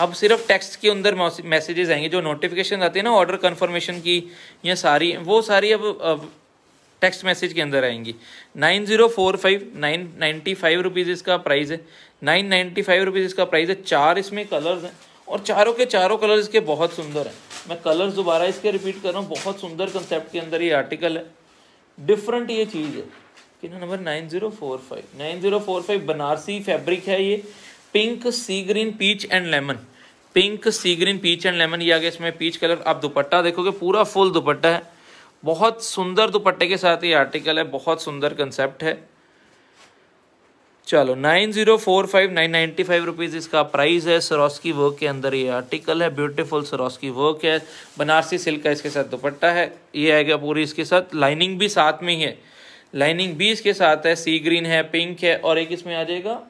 अब सिर्फ टेक्स्ट के अंदर मैसेजेस आएंगे जो नोटिफिकेशन आते हैं ना ऑर्डर कन्फर्मेशन की या सारी वो सारी अब, अब टेक्स्ट मैसेज के अंदर आएंगी nine zero four five nine ninety five rupees इसका प्राइस है नाइन नाइन्टी फाइव रुपीज़ इसका प्राइस है चार इसमें कलर्स हैं और चारों के चारों कलर इसके बहुत सुंदर हैं मैं कलर्स दोबारा इसके रिपीट कर रहा हूँ बहुत सुंदर कंसेप्ट के अंदर ये आर्टिकल है डिफरेंट ये चीज़ है कि number nine zero four five nine zero four five Banarasi fabric है ये pink sea green peach and lemon pink sea green peach and lemon ये आ गया इसमें पीच कलर आप दुपट्टा देखोगे पूरा फुल दुपट्टा है बहुत सुंदर दुपट्टे के साथ ये आर्टिकल है बहुत सुंदर कंसेप्ट है चलो nine zero four five nine ninety five rupees इसका प्राइस है सरोस्की वर्क के अंदर ये आर्टिकल है ब्यूटीफुल सरोस्की वर्क है बनारसी सिल्क का इसके साथ दुपट्टा है ये आएगा पूरी इसके साथ लाइनिंग भी साथ में ही है लाइनिंग भी इसके साथ है सी ग्रीन है पिंक है और एक इसमें आ जाएगा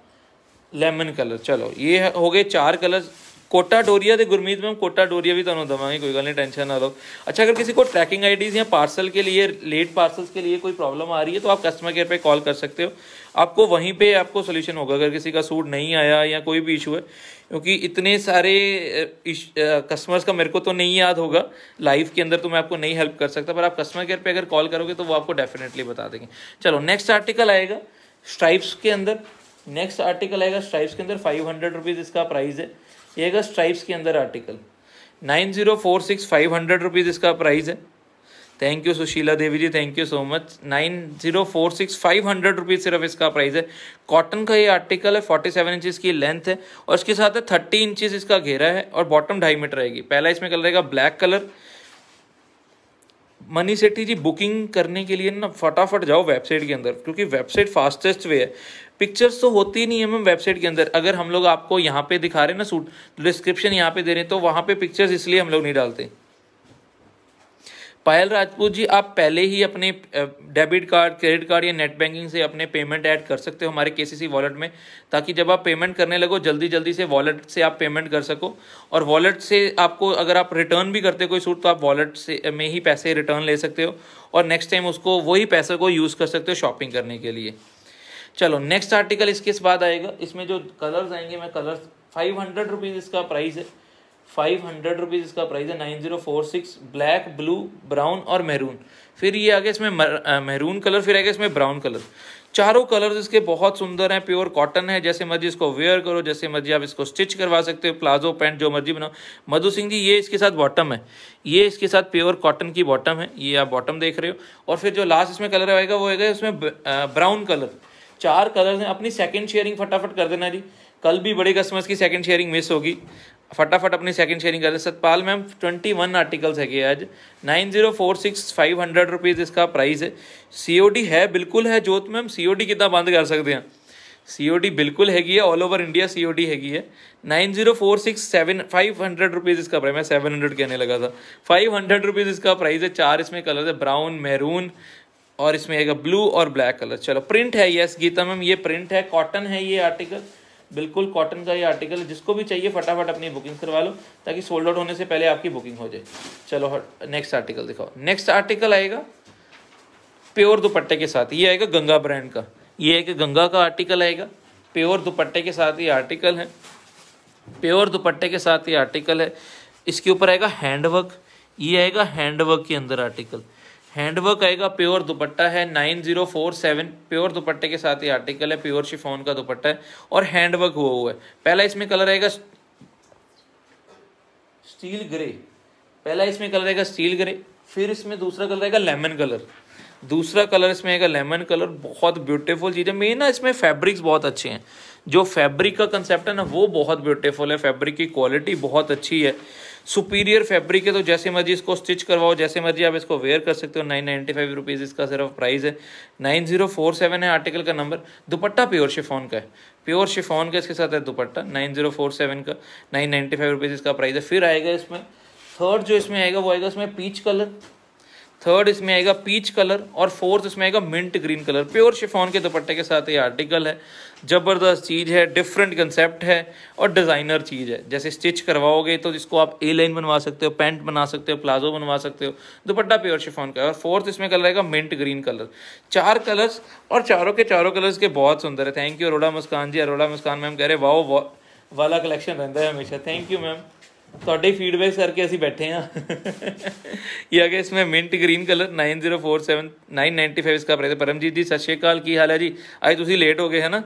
लेमन कलर चलो ये हो गए चार कलर कोटा डोरिया ਤੇ ਗੁਰਮੀਤ कोटा डोरिया भी ਵੀ ਤੁਹਾਨੂੰ कोई गल नहीं टेंशन ना लो अच्छा अगर किसी को ट्रैकिंग आईडीज या पार्सल के लिए लेट पार्सल्स के लिए कोई प्रॉब्लम आ रही है तो आप कस्टमर केयर पे कॉल कर सकते हो आपको वहीं पे आपको सोल्यूशन होगा अगर किसी का सूट नहीं आया या कोई भी इशू है क्योंकि इतने सारे कस्टमर्स का मेरे को तो नहीं याद होगा लाइफ के अंदर तो मैं आपको नहीं हेल्प कर सकता पर आप कस्टमर केयर पर अगर कॉल करोगे तो वो आपको डेफिनेटली बता देंगे चलो नेक्स्ट आर्टिकल आएगा स्ट्राइप्स के अंदर नेक्स्ट आर्टिकल आएगा स्ट्राइप्स के अंदर फाइव हंड्रेड रुपीज़ इसका प्राइस है ये है स्ट्राइप्स के अंदर article nine zero four six five hundred rupees इसका प्राइस है thank you Sushila Devi ji thank you so much nine zero four six five hundred rupees सिर्फ इसका प्राइस है कॉटन का ये आर्टिकल है फोर्टी सेवन इंचज़ की लेंथ है और इसके साथ है थर्टी इंचज़ इसका घेरा है और बॉटम ढाई मीटर रहेगी पहला इसमें कलर रहेगा black colour Mani Setty ji booking करने के लिए ना फटाफट जाओ वेबसाइट के अंदर क्योंकि वेबसाइट फास्टेस्ट वे है पिक्चर्स तो होती नहीं है मैम वेबसाइट के अंदर अगर हम लोग आपको यहाँ पे दिखा रहे हैं ना सूट डिस्क्रिप्शन यहाँ पे दे रहे हैं तो वहाँ पे पिक्चर्स इसलिए हम लोग नहीं डालते पायल राजपूत जी आप पहले ही अपने डेबिट कार्ड क्रेडिट कार्ड या नेट बैंकिंग से अपने पेमेंट ऐड कर सकते हो हमारे केसीसी वॉलेट में ताकि जब आप पेमेंट करने लगो जल्दी जल्दी से वॉलेट से आप पेमेंट कर सको और वॉलेट से आपको अगर आप रिटर्न भी करते हो कोई सूट तो आप वॉलेट से में ही पैसे रिटर्न ले सकते हो और नेक्स्ट टाइम उसको वही पैसे को यूज़ कर सकते हो शॉपिंग करने के लिए चलो नेक्स्ट आर्टिकल इसके बाद आएगा इसमें जो कलर्स आएंगे मैं कलर्स फाइव हंड्रेड रुपीज़ इसका प्राइस है फाइव हंड्रेड रुपीज़ इसका प्राइस है nine zero four six black blue brown और मेहरून फिर ये आ गया इसमें मेहरून कलर फिर आ गया इसमें ब्राउन कलर चारों कलर्स इसके बहुत सुंदर हैं प्योर कॉटन है जैसे मर्जी इसको वेयर करो जैसे मर्जी आप इसको स्टिच करवा सकते हो प्लाजो पैंट जो मर्जी बनाओ मधु सिंह जी ये इसके साथ बॉटम है ये इसके साथ प्योर कॉटन की बॉटम है ये आप बॉटम देख रहे हो और फिर जो लास्ट इसमें कलर आएगा वो आएगा इसमें ब्राउन कलर चार कलर्स हैं अपनी सेकंड शेयरिंग फटाफट कर देना जी कल भी बड़े कस्टमर्स की सेकंड शेयरिंग मिस होगी फटाफट अपनी सेकंड शेयरिंग कर रहे Satpal ma'am twenty one articles है आज nine zero four six five hundred rupees इसका प्राइस है सी है बिल्कुल है जोत मैम सी ओ डी कितना बंद कर सकते हैं सी ओ डी बिल्कुल हैगी है ऑल ओवर इंडिया सी हैगी है nine zero four six seven five hundred rupees इसका प्राइस मैं सेवन हंड्रेड कहने लगा था फाइव हंड्रेड रुपीज़ इसका प्राइस है चार इसमें कलर है ब्राउन मैरून और इसमें है ब्लू और ब्लैक कलर चलो प्रिंट है यस गीता मैम ये प्रिंट है कॉटन है ये आर्टिकल बिल्कुल कॉटन का ये आर्टिकल है जिसको भी चाहिए फटाफट अपनी बुकिंग करवा लो ताकि सोल्ड आउट होने से पहले आपकी बुकिंग हो जाए चलो नेक्स्ट आर्टिकल दिखाओ नेक्स्ट आर्टिकल आएगा प्योर दुपट्टे के साथ ये आएगा गंगा ब्रांड का ये एक गंगा का आर्टिकल आएगा प्योर दुपट्टे के साथ ये आर्टिकल है प्योर दुपट्टे के साथ ये आर्टिकल है इसके ऊपर आएगा हैंडवर्क ये आएगा हैंडवर्क के अंदर आर्टिकल हैंडवर्क आएगा प्योर दुपट्टा है nine zero four seven pure दुपट्टे के साथ ही आर्टिकल है प्योर शिफोन का दुपट्टा है और हैंडवर्क हुआ हुआ है पहला इसमें कलर आएगा स्टील ग्रे पहला इसमें कलर आएगा स्टील ग्रे फिर इसमें दूसरा कलर आएगा लेमन कलर दूसरा कलर इसमें आएगा लेमन कलर बहुत ब्यूटीफुल चीज़ है मेन ना इसमें फैब्रिक्स बहुत अच्छे हैं जो फैब्रिक का कंसेप्ट है ना वो बहुत ब्यूटीफुल है फैब्रिक की क्वालिटी बहुत अच्छी है सुपीरियर फैब्रिक है तो जैसे मर्जी इसको स्टिच करवाओ जैसे मर्जी आप इसको वेयर कर सकते हो नाइन नाइन्टी फाइव रुपीज़ इसका सिर्फ प्राइस है नाइन जीरो फोर सेवन है आर्टिकल का नंबर दुपट्टा प्योर शिफोन का है प्योर शिफोन का इसके साथ है दुपट्टा नाइन जीरो फोर सेवन का नाइन नाइन्टी फाइव रुपीज़ इसका प्राइस है फिर आएगा इसमें थर्ड जो इसमें आएगा वो आएगा इसमें पीच कलर थर्ड इसमें आएगा पीच कलर और फोर्थ इसमें आएगा mint green colour pure chiffon के दुपट्टे के साथ ये आर्टिकल है ज़बरदस्त चीज़ है डिफरेंट कंसेप्ट है और डिज़ाइनर चीज़ है जैसे स्टिच करवाओगे तो इसको आप ए लाइन बनवा सकते हो पैंट बना सकते हो प्लाजो बनवा सकते हो दुपट्टा प्योर शिफॉन का और फोर्थ इसमें कलर रहेगा मिंट ग्रीन कलर चार कलर्स और चारों के चारों कलर्स के बहुत सुंदर है thank you Arora Muskan ji Arora Muskan ma'am कह रहे वाओ वाला कलेक्शन रहता है हमेशा थैंक यू मैम थोड़े फीडबैक करके असं बैठे ਤੁਹਾਡੀ ਫੀਡਬੈਕ गया इसमें mint green colour nine zero four seven nine ninety five इसका ਪਰਮਜੀਤ परमजीत जी सत श्रीकाल की हाल है जी अभी तुम लेट हो गए है ना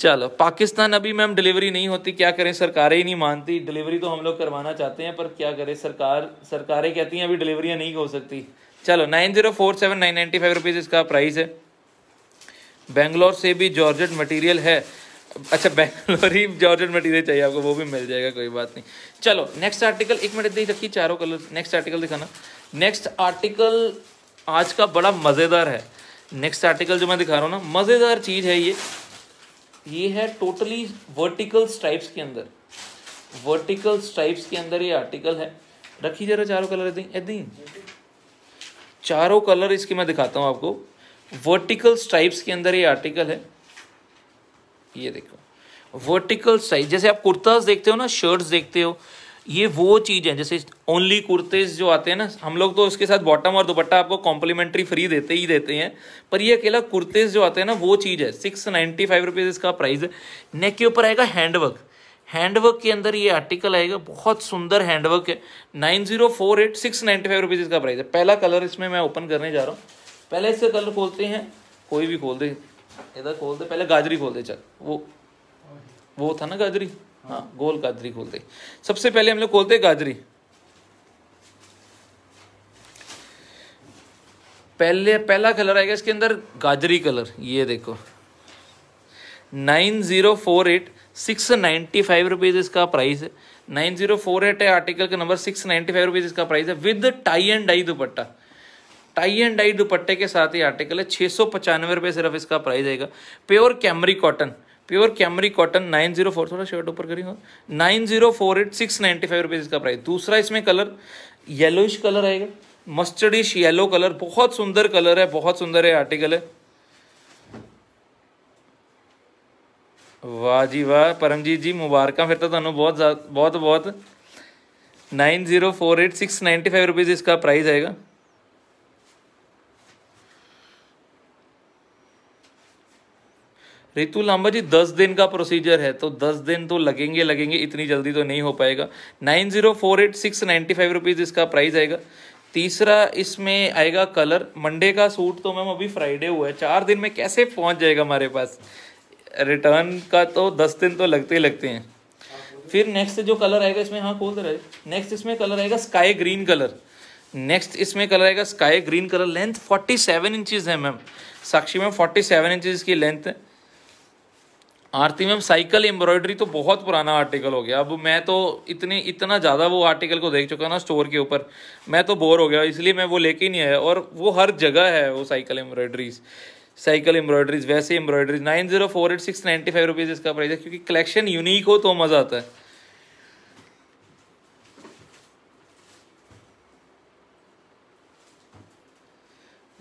चलो पाकिस्तान अभी मैम डिलीवरी नहीं होती क्या करें सरकारें ही नहीं मानती डिलीवरी तो हम लोग करवाना चाहते हैं पर क्या करें सरकार सरकारें कहती हैं अभी डिलीवरियाँ नहीं हो सकती चलो nine zero four seven nine ninety five rupees इसका प्राइस है बेंगलोर से भी जॉर्जेट मटेरियल है अच्छा बेंगलोर ही जॉर्जेट मटेरियल चाहिए आपको वो भी मिल जाएगा कोई बात नहीं चलो नेक्स्ट आर्टिकल एक मिनट दी रखिए चारों कलर नेक्स्ट आर्टिकल दिखाना नेक्स्ट आर्टिकल आज का बड़ा मज़ेदार है नेक्स्ट आर्टिकल जो मैं दिखा रहा हूँ ना मज़ेदार चीज़ है ये ये है टोटली वर्टिकल स्ट्राइप्स के अंदर वर्टिकल स्ट्राइप्स के अंदर ये आर्टिकल है रखी जरा चारों कलर एदी चारों कलर इसके मैं दिखाता हूँ आपको वर्टिकल स्ट्राइप्स के अंदर ये आर्टिकल है ये देखो वर्टिकल स्ट्राइप जैसे आप कुर्ताज देखते हो ना शर्ट्स देखते हो ये वो चीज़ है जैसे ओनली कुर्तेज जो आते हैं ना हम लोग तो उसके साथ बॉटम और दुपट्टा आपको कॉम्प्लीमेंट्री फ्री देते ही देते हैं पर ये अकेला कुर्तेज जो आते हैं ना वो चीज़ है सिक्स नाइन्टी फाइव रुपीज़ इसका प्राइस है नेक के ऊपर आएगा हैंडवर्क हैंडवर्क के अंदर ये आर्टिकल आएगा बहुत सुंदर हैंडवर्क है nine zero four eight six ninety five rupees इसका प्राइस है पहला कलर इसमें मैं ओपन करने जा रहा हूँ पहले इसे कलर खोलते हैं कोई भी खोल दे इधर खोल दे पहले गाजरी खोल दे चल वो वो था ना गाजरी हाँ गोल गादरी खोलते सबसे पहले हम लोग खोलते गादरी पहले पहला कलर आएगा इसके अंदर गाजरी कलर ये देखो nine zero four eight six ninety five rupees इसका प्राइस है नाइन ज़ीरो फोर एट है आर्टिकल का number six ninety five rupees इसका प्राइस है विद टाई एंड डाई दुपट्टा टाई एंड डाई दुपट्टे के साथ ही आर्टिकल है छः सौ पचानवे रुपये सिर्फ इसका प्राइस आएगा pure cambric cotton pure cambric cotton nine zero four थोड़ा शर्ट ऊपर करी हो nine zero four eight six ninety five rupees का प्राइस दूसरा इसमें कलर येलोइश कलर आएगा मस्टर्डिश येलो कलर बहुत सुंदर कलर है बहुत सुंदर है आर्टिकल है वाह वाह जी जी, परमजीत ਵਾਹ ਜੀ ਵਾਹ ਪਰਮਜੀਤ ਜੀ बहुत बहुत nine zero four eight six 9048695 five rupees इसका प्राइस आएगा रितु लांबा जी दस दिन का प्रोसीजर है तो दस दिन तो लगेंगे लगेंगे इतनी जल्दी तो नहीं हो पाएगा nine zero four eight six ninety five rupees इसका प्राइस आएगा तीसरा इसमें आएगा कलर मंडे का सूट तो मैम अभी फ्राइडे हुआ है चार दिन में कैसे पहुंच जाएगा हमारे पास रिटर्न का तो दस दिन तो लगते ही लगते हैं फिर नेक्स्ट जो कलर आएगा इसमें हाँ खोल रहे नेक्स्ट इसमें कलर आएगा स्काई ग्रीन कलर नेक्स्ट इसमें कलर आएगा sky green colour length forty seven inches है मैम साक्षी में फोर्टी सेवन इंचज़ की लेंथ है आरती मैम साइकिल एम्ब्रॉयडरी तो बहुत पुराना आर्टिकल हो गया अब मैं तो इतने इतना ज़्यादा वो आर्टिकल को देख चुका ना स्टोर के ऊपर मैं तो बोर हो गया इसलिए मैं वो लेके ही नहीं आया और वो हर जगह है वो साइकिल एम्ब्रॉयडरीज साइकिल एम्ब्रॉयडरीज वैसे embroideries nine zero four eight six ninety five rupees इसका प्राइस है क्योंकि कलेक्शन यूनिक हो तो मज़ा आता है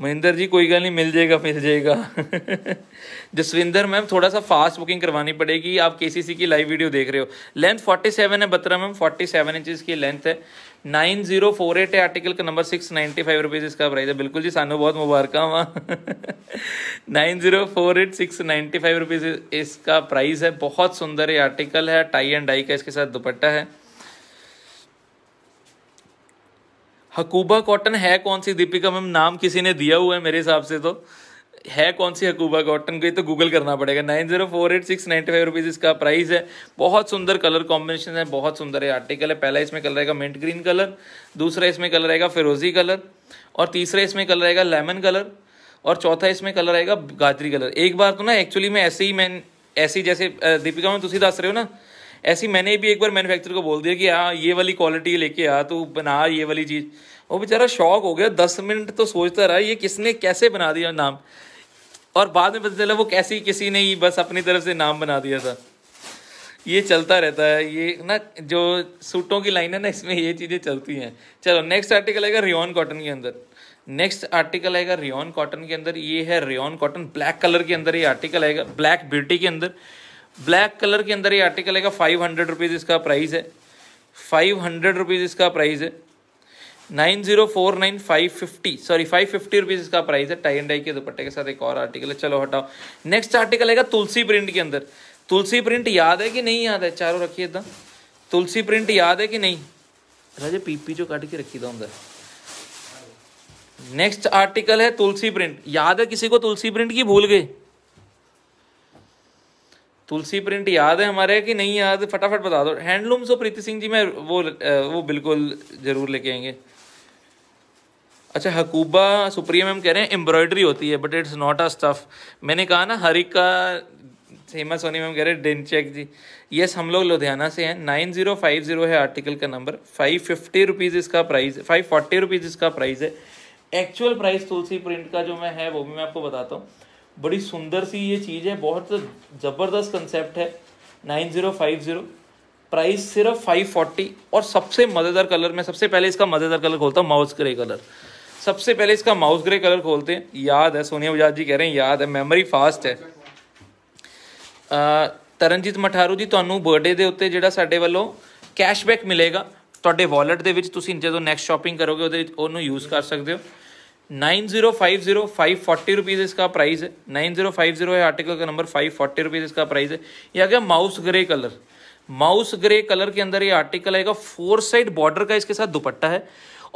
महिंदर जी कोई गल नहीं मिल जाएगा मिल जाएगा (laughs) जसविंदर मैम थोड़ा सा फास्ट बुकिंग करवानी पड़ेगी आप केसीसी की लाइव वीडियो देख रहे हो लेंथ 47 है बत्रा मैम 47 सेवन इंच की लेंथ है नाइन जीरो फोर एट है आर्टिकल का number six ninety five rupees इसका प्राइस है बिल्कुल जी सानू बहुत मुबारक वहाँ nine zero four eight six ninety five rupees इसका प्राइस है बहुत सुंदर ये आर्टिकल है टाई एंड डाई का इसके साथ दुपट्टा है हकूबा कॉटन है कौन सी दीपिका मैम नाम किसी ने दिया हुआ है मेरे हिसाब से तो है कौन सी हकूबा कॉटन को तो गूगल करना पड़ेगा nine zero four eight six ninety five rupees इसका प्राइस है बहुत सुंदर कलर कॉम्बिनेशन है बहुत सुंदर है आर्टिकल है पहला इसमें कलर रहेगा मिंट ग्रीन कलर दूसरा इसमें कलर रहेगा फिरोजी कलर और तीसरा इसमें कलर रहेगा लेमन कलर और चौथा इसमें कलर रहेगा गाजरी कलर एक बार तो ना एक्चुअली में ऐसे ही मैं ऐसी जैसे दीपिका में तुम दस रहे हो ना ऐसी मैंने भी एक बार मैन्युफैक्चर को बोल दिया कि हाँ ये वाली क्वालिटी लेके आ तू बना ये वाली चीज़ वो बेचारा शौक हो गया दस मिनट तो सोचता रहा ये किसने कैसे बना दिया नाम और बाद में पता चला वो कैसी किसी ने ही बस अपनी तरफ से नाम बना दिया था ये चलता रहता है ये ना जो सूटों की लाइन है ना इसमें ये चीज़ें चलती हैं चलो नेक्स्ट आर्टिकल आएगा रियॉन कॉटन के अंदर नेक्स्ट आर्टिकल आएगा रियॉन कॉटन के अंदर ये है रियॉन कॉटन ब्लैक कलर के अंदर ये आर्टिकल आएगा ब्लैक ब्यूटी के अंदर ब्लैक कलर के अंदर ये आर्टिकल है फाइव हंड्रेड रुपीज़ इसका प्राइस है फाइव हंड्रेड रुपीज़ इसका प्राइस है nine zero four nine five fifty sorry five fifty rupees इसका प्राइस है टाई एंड डाई के दुपट्टे के साथ एक और आर्टिकल है चलो हटाओ नेक्स्ट आर्टिकल है तुलसी प्रिंट के अंदर तुलसी प्रिंट याद है कि नहीं याद है चारों रखिए इतना तुलसी प्रिंट याद है कि नहीं राजे पीपी जो काट के रखी था अंदर नेक्स्ट आर्टिकल है तुलसी प्रिंट याद है किसी को तुलसी प्रिंट की भूल गए तुलसी प्रिंट याद है हमारे कि नहीं याद फटाफट बता दो हैंडलूम सो प्रीति सिंह जी मैं वो वो बिल्कुल ज़रूर लेके आएंगे अच्छा हकूबा सुप्रिया मैम कह रहे हैं एम्ब्रॉयडरी होती है but it's not a stuff मैंने कहा ना हरिका फेमस सोनी मैम कह रहे हैं डेनचेक जी यस हम लोग लुधियाना से हैं नाइन जीरो फाइव जीरो है आर्टिकल का नंबर फाइव फिफ्टी रुपीज़ इसका प्राइस फाइव फोर्टी रुपीज़ इसका प्राइस है एक्चुअल प्राइस तुलसी प्रिंट का जो मैं है वो भी मैं आपको बताता हूँ बड़ी सुंदर सी ये चीज़ है बहुत ज़बरदस्त कंसेप्ट है nine zero five zero price सिर्फ फाइव फोर्टी और सबसे मज़ेदार कलर मैं सबसे पहले इसका मज़ेदार कलर खोलता हूँ माउस ग्रे कलर सबसे पहले इसका माउस ग्रे कलर खोलते हैं याद है सोनिया बजाज जी कह रहे हैं याद है मेमोरी फास्ट है तरनजीत मठारू जी ਤੁਹਾਨੂੰ ਬਰਥਡੇ के उत्ते जो ਸਾਡੇ ਵੱਲੋਂ ਕੈਸ਼ਬੈਕ ਮਿਲੇਗਾ ਤੁਹਾਡੇ ਵਾਲਟ ਦੇ ਵਿੱਚ ਤੁਸੀਂ ਜਦੋਂ ਨੈਕਸਟ ਸ਼ਾਪਿੰਗ ਕਰੋਗੇ ਉਹਦੇ ਉਹਨੂੰ nine zero five zero five forty rupees इसका प्राइस है नाइन जीरो फाइव जीरो है आर्टिकल का नंबर फाइव फोर्टी रुपीज़ इसका प्राइस है ये आ गया mouse grey colour mouse grey colour के अंदर ये आर्टिकल आएगा फोर साइड बॉर्डर का इसके साथ दुपट्टा है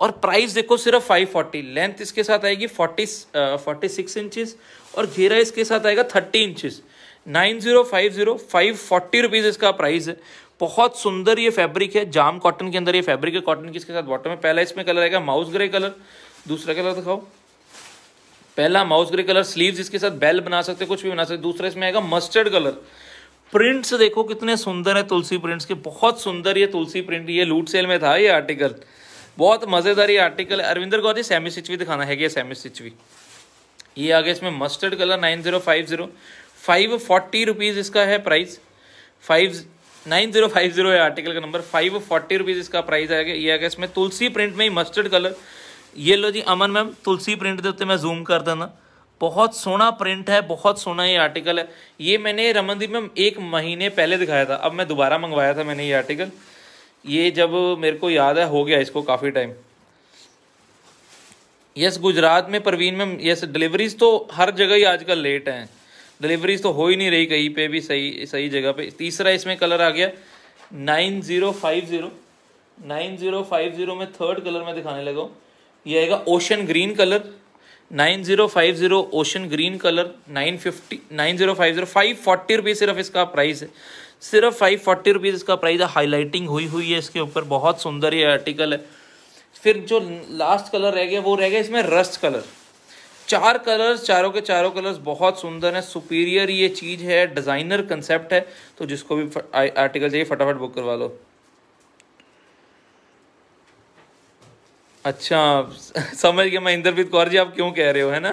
और प्राइस देखो सिर्फ फाइव फोर्टी लेंथ इसके साथ आएगी फोर्टी फोर्टी सिक्स इंचज और घेरा इसके साथ आएगा thirty inches nine zero five zero five forty rupees इसका प्राइस है बहुत सुंदर ये फैब्रिक है जाम कॉटन के अंदर ये फैब्रिक है कॉटन किसके साथ बॉटम है पहला इसमें कलर आएगा माउस ग्रे कलर दूसरा कलर दिखाओ पहला माउस ग्रे कलर स्लीव्स इसके साथ बेल बना सकते कुछ भी बना सकते दूसरा इसमें आएगा मस्टर्ड कलर प्रिंट्स देखो कितने सुंदर है तुलसी प्रिंट्स के बहुत सुंदर ये तुलसी प्रिंट ये लूट सेल में था ये आर्टिकल बहुत मज़ेदार ये आर्टिकल है अरविंदर गौर जी सेमी भी दिखाना है क्या सेमी भी ये आ गया इसमें mustard colour nine zero five zero five forty rupees इसका है price five nine zero five zero है आर्टिकल का नंबर फाइव फोर्टी रुपीज़ इसका प्राइस आएगा ये आ गया इसमें तुलसी प्रिंट में ही मस्टर्ड कलर ये लो जी अमन मैम तुलसी प्रिंट के उत्ते मैं जूम कर देना बहुत सोना प्रिंट है बहुत सोना ये आर्टिकल है ये मैंने रमनदीप मैम एक महीने पहले दिखाया था अब मैं दोबारा मंगवाया था मैंने ये आर्टिकल ये जब मेरे को याद है हो गया इसको काफ़ी टाइम यस गुजरात में प्रवीण मैम यस डिलीवरीज तो हर जगह ही आजकल लेट हैं डिलीवरीज तो हो ही नहीं रही कहीं पे भी सही सही जगह पे तीसरा इसमें कलर आ गया nine zero five zero nine zero five zero में थर्ड कलर में दिखाने लगा हूँ ये आएगा ocean green colour nine zero five zero ocean green colour nine fifty nine zero five zero five forty rupees सिर्फ इसका प्राइस है सिर्फ फाइव फोर्टी रुपीज़ इसका प्राइस है हाईलाइटिंग हुई हुई है इसके ऊपर बहुत सुंदर ये आर्टिकल है फिर जो लास्ट कलर रह गया वो रह गया इसमें रस्ट कलर चार कलर्स चारों के चारों कलर्स बहुत सुंदर हैं सुपीरियर ये चीज़ है डिज़ाइनर कंसेप्ट है तो जिसको भी आर्टिकल चाहिए फटाफट बुक करवा लो अच्छा समझ गया मैं इंद्रप्रीत कौर जी आप क्यों कह रहे हो है ना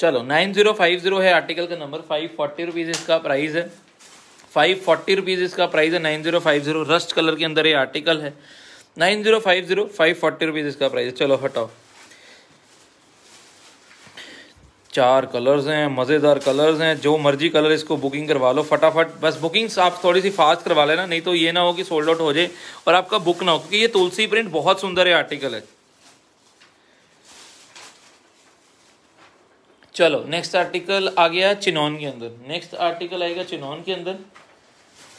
चलो नाइन जीरो फाइव जीरो है आर्टिकल का नंबर फाइव फोर्टी रुपीज़ इसका प्राइस है फाइव फोर्टी रुपीज़ इसका प्राइस है nine zero five zero rust colour के अंदर ये आर्टिकल है nine zero five zero five forty rupees इसका प्राइस है चलो हटाओ चार कलर्स हैं मज़ेदार कलर्स हैं जो मर्जी कलर इसको बुकिंग करवा लो फटाफट बस बुकिंग्स आप थोड़ी सी फास्ट करवा लेना नहीं तो ये ना हो कि सोल्ड आउट हो जाए और आपका बुक ना हो क्योंकि ये तुलसी प्रिंट बहुत सुंदर है आर्टिकल है चलो नेक्स्ट आर्टिकल आ गया चिनौन के अंदर नेक्स्ट आर्टिकल आएगा चिनौन के अंदर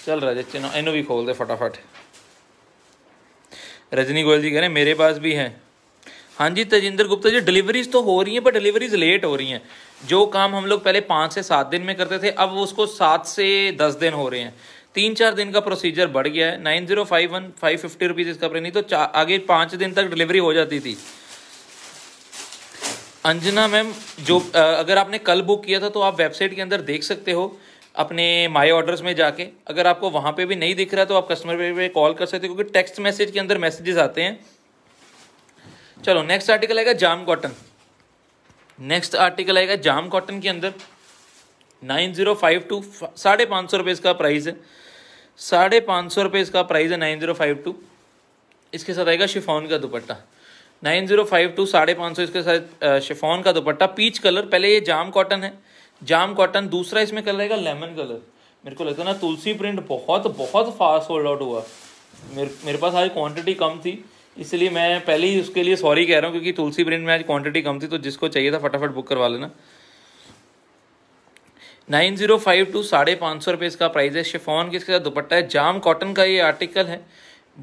चल रहा है चिनौन इन्हों भी खोल दे फटाफट रजनी गोयल जी कह रहे हैं मेरे पास भी हैं हाँ जी तजिंदर गुप्ता जी डिलीवरीज तो हो रही हैं पर डिलीवरीज लेट हो रही हैं जो काम हम लोग पहले पाँच से सात दिन में करते थे अब उसको सात से दस दिन हो रहे हैं तीन चार दिन का प्रोसीजर बढ़ गया है nine zero five one five fifty rupees इसका नहीं तो आगे पाँच दिन तक डिलीवरी हो जाती थी अंजना मैम जो अगर आपने कल बुक किया था तो आप वेबसाइट के अंदर देख सकते हो अपने माई ऑर्डर्स में जाके अगर आपको वहाँ पे भी नहीं दिख रहा तो आप कस्टमर पे कॉल कर सकते हो क्योंकि टेक्स्ट मैसेज के अंदर मैसेजेस आते हैं चलो नेक्स्ट आर्टिकल आएगा जाम कॉटन नेक्स्ट आर्टिकल आएगा जाम कॉटन के अंदर नाइन जीरो फाइव टू साढ़े पाँच सौ रुपये इसका प्राइस है साढ़े पाँच सौ रुपये इसका प्राइस है नाइन जीरो फाइव टू इसके साथ आएगा शिफॉन का दुपट्टा नाइन जीरो फाइव टू साढ़े पाँच सौ इसके साथ शिफॉन का दुपट्टा पीच कलर पहले ये जाम कॉटन है जाम कॉटन दूसरा इसमें कलर आएगा लेमन कलर मेरे को लगता है ना तुलसी प्रिंट बहुत बहुत फास्ट होल्ड आउट हुआ मेरे मेरे पास आज क्वांटिटी कम थी इसलिए मैं पहले ही उसके लिए सॉरी कह रहा हूँ क्योंकि तुलसी प्रिंट में आज क्वांटिटी कम थी तो जिसको चाहिए था फटाफट बुक करवा लेना नाइन जीरो फाइव टू साढ़े पाँच सौ रुपये इसका प्राइस है शिफॉन किसके साथ दुपट्टा है जाम कॉटन का ये आर्टिकल है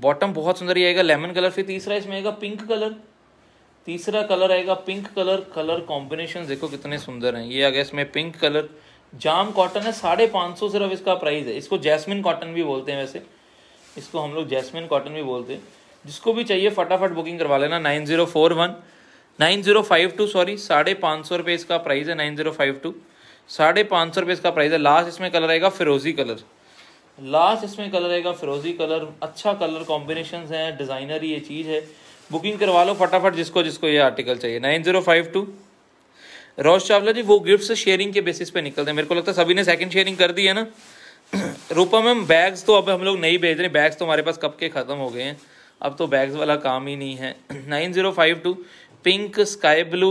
बॉटम बहुत सुंदर ही आएगा लेमन कलर फिर तीसरा इसमें आएगा पिंक कलर तीसरा कलर आएगा पिंक कलर कलर कॉम्बिनेशन देखो कितने सुंदर हैं ये आ गया इसमें पिंक कलर जाम कॉटन है साढ़े पाँच सौ सिर्फ इसका प्राइस है इसको जैस्मिन कॉटन भी बोलते हैं वैसे इसको हम लोग जैस्मिन कॉटन भी बोलते हैं जिसको भी चाहिए फटाफट बुकिंग करवा लेना nine zero four one nine zero five two sorry साढ़े पाँच सौ रुपये इसका प्राइस है नाइन ज़ीरो फाइव टू साढ़े पाँच सौ रुपये इसका प्राइस है लास्ट इसमें कलर आएगा फिरोजी कलर लास्ट इसमें कलर आएगा फिरोजी कलर अच्छा कलर कॉम्बिनेशन है डिज़ाइनर ये चीज़ है बुकिंग करवा लो फटाफट जिसको जिसको ये आर्टिकल चाहिए nine zero five two Rose Chawla ji वो गिफ्ट शेयरिंग के बेसिस पे निकलते हैं मेरे को लगता है सभी ने सेकंड शेयरिंग कर दी है ना (clears throat) रूपा मैम बैग्स तो अब हम लोग नहीं भेज रहे बैग्स तो हमारे पास कब के ख़त्म हो गए हैं अब तो बैग्स वाला काम ही नहीं है nine zero five two pink sky blue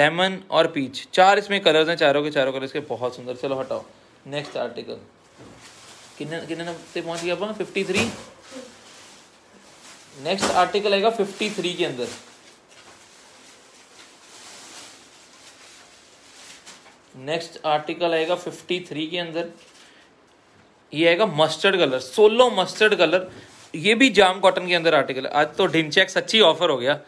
lemon और पीच चार इसमें कलर्स हैं चारों के चारों कलर्स के बहुत सुंदर चलो हटाओ नेक्स्ट आर्टिकल कितने कितने नंबर पहुंच गया अपना फिफ्टी थ्री नेक्स्ट आर्टिकल आएगा फिफ्टी थ्री के अंदर नेक्स्ट आर्टिकल आएगा फिफ्टी थ्री के अंदर ये आएगा mustard colour solo mustard colour ये भी जाम कॉटन के अंदर आर्टिकल है आज तो ढिनचेक सच्ची ऑफर हो गया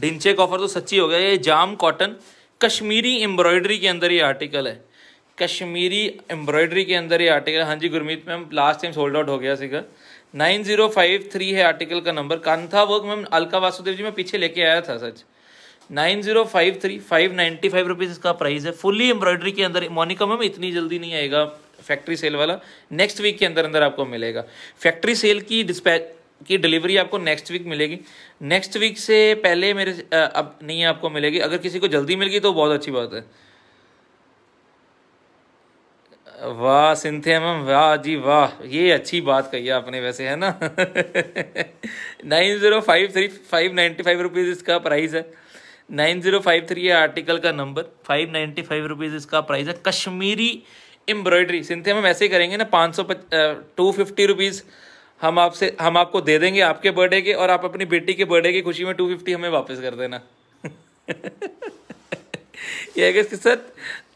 ढिनचेक ऑफर तो सच्ची हो गया ये जाम कॉटन कश्मीरी एम्ब्रॉयडरी के अंदर ये आर्टिकल है कश्मीरी एम्ब्रॉयडरी के अंदर ये आर्टिकल हाँ जी Gurmeet ma'am last time sold out हो गया सीगा नाइन जीरो फाइव थ्री है आर्टिकल का number kantha work ma'am Alka Vasudev ji मैं पीछे लेके आया था सच nine zero five three five ninety five rupees इसका प्राइस है फुली एम्ब्रॉयडरी के अंदर मोनिका मैम इतनी जल्दी नहीं आएगा फैक्ट्री सेल वाला नेक्स्ट वीक के अंदर अंदर आपको मिलेगा फैक्ट्री सेल की डिस्पैच की डिलीवरी आपको नेक्स्ट वीक मिलेगी नेक्स्ट वीक से पहले मेरे अब नहीं आपको मिलेगी अगर किसी को जल्दी मिल गई तो बहुत अच्छी बात है वाह सिंथिया मैम वाह जी वाह ये अच्छी बात कही आपने वैसे है ना nine zero five three five ninety five rupees इसका प्राइस है नाइन ज़ीरो फाइव थ्री है आर्टिकल का number five ninety five rupees इसका प्राइस है कश्मीरी एम्ब्रॉयडरी सिंथिया मैम ऐसे ही करेंगे ना पाँच सौ टू फिफ्टी रुपीज़ हम आपसे हम आपको दे देंगे आपके बर्थडे के और आप अपनी बेटी के बर्थडे की खुशी में टू फिफ्टी हमें वापस कर देना (laughs) ये है कि सर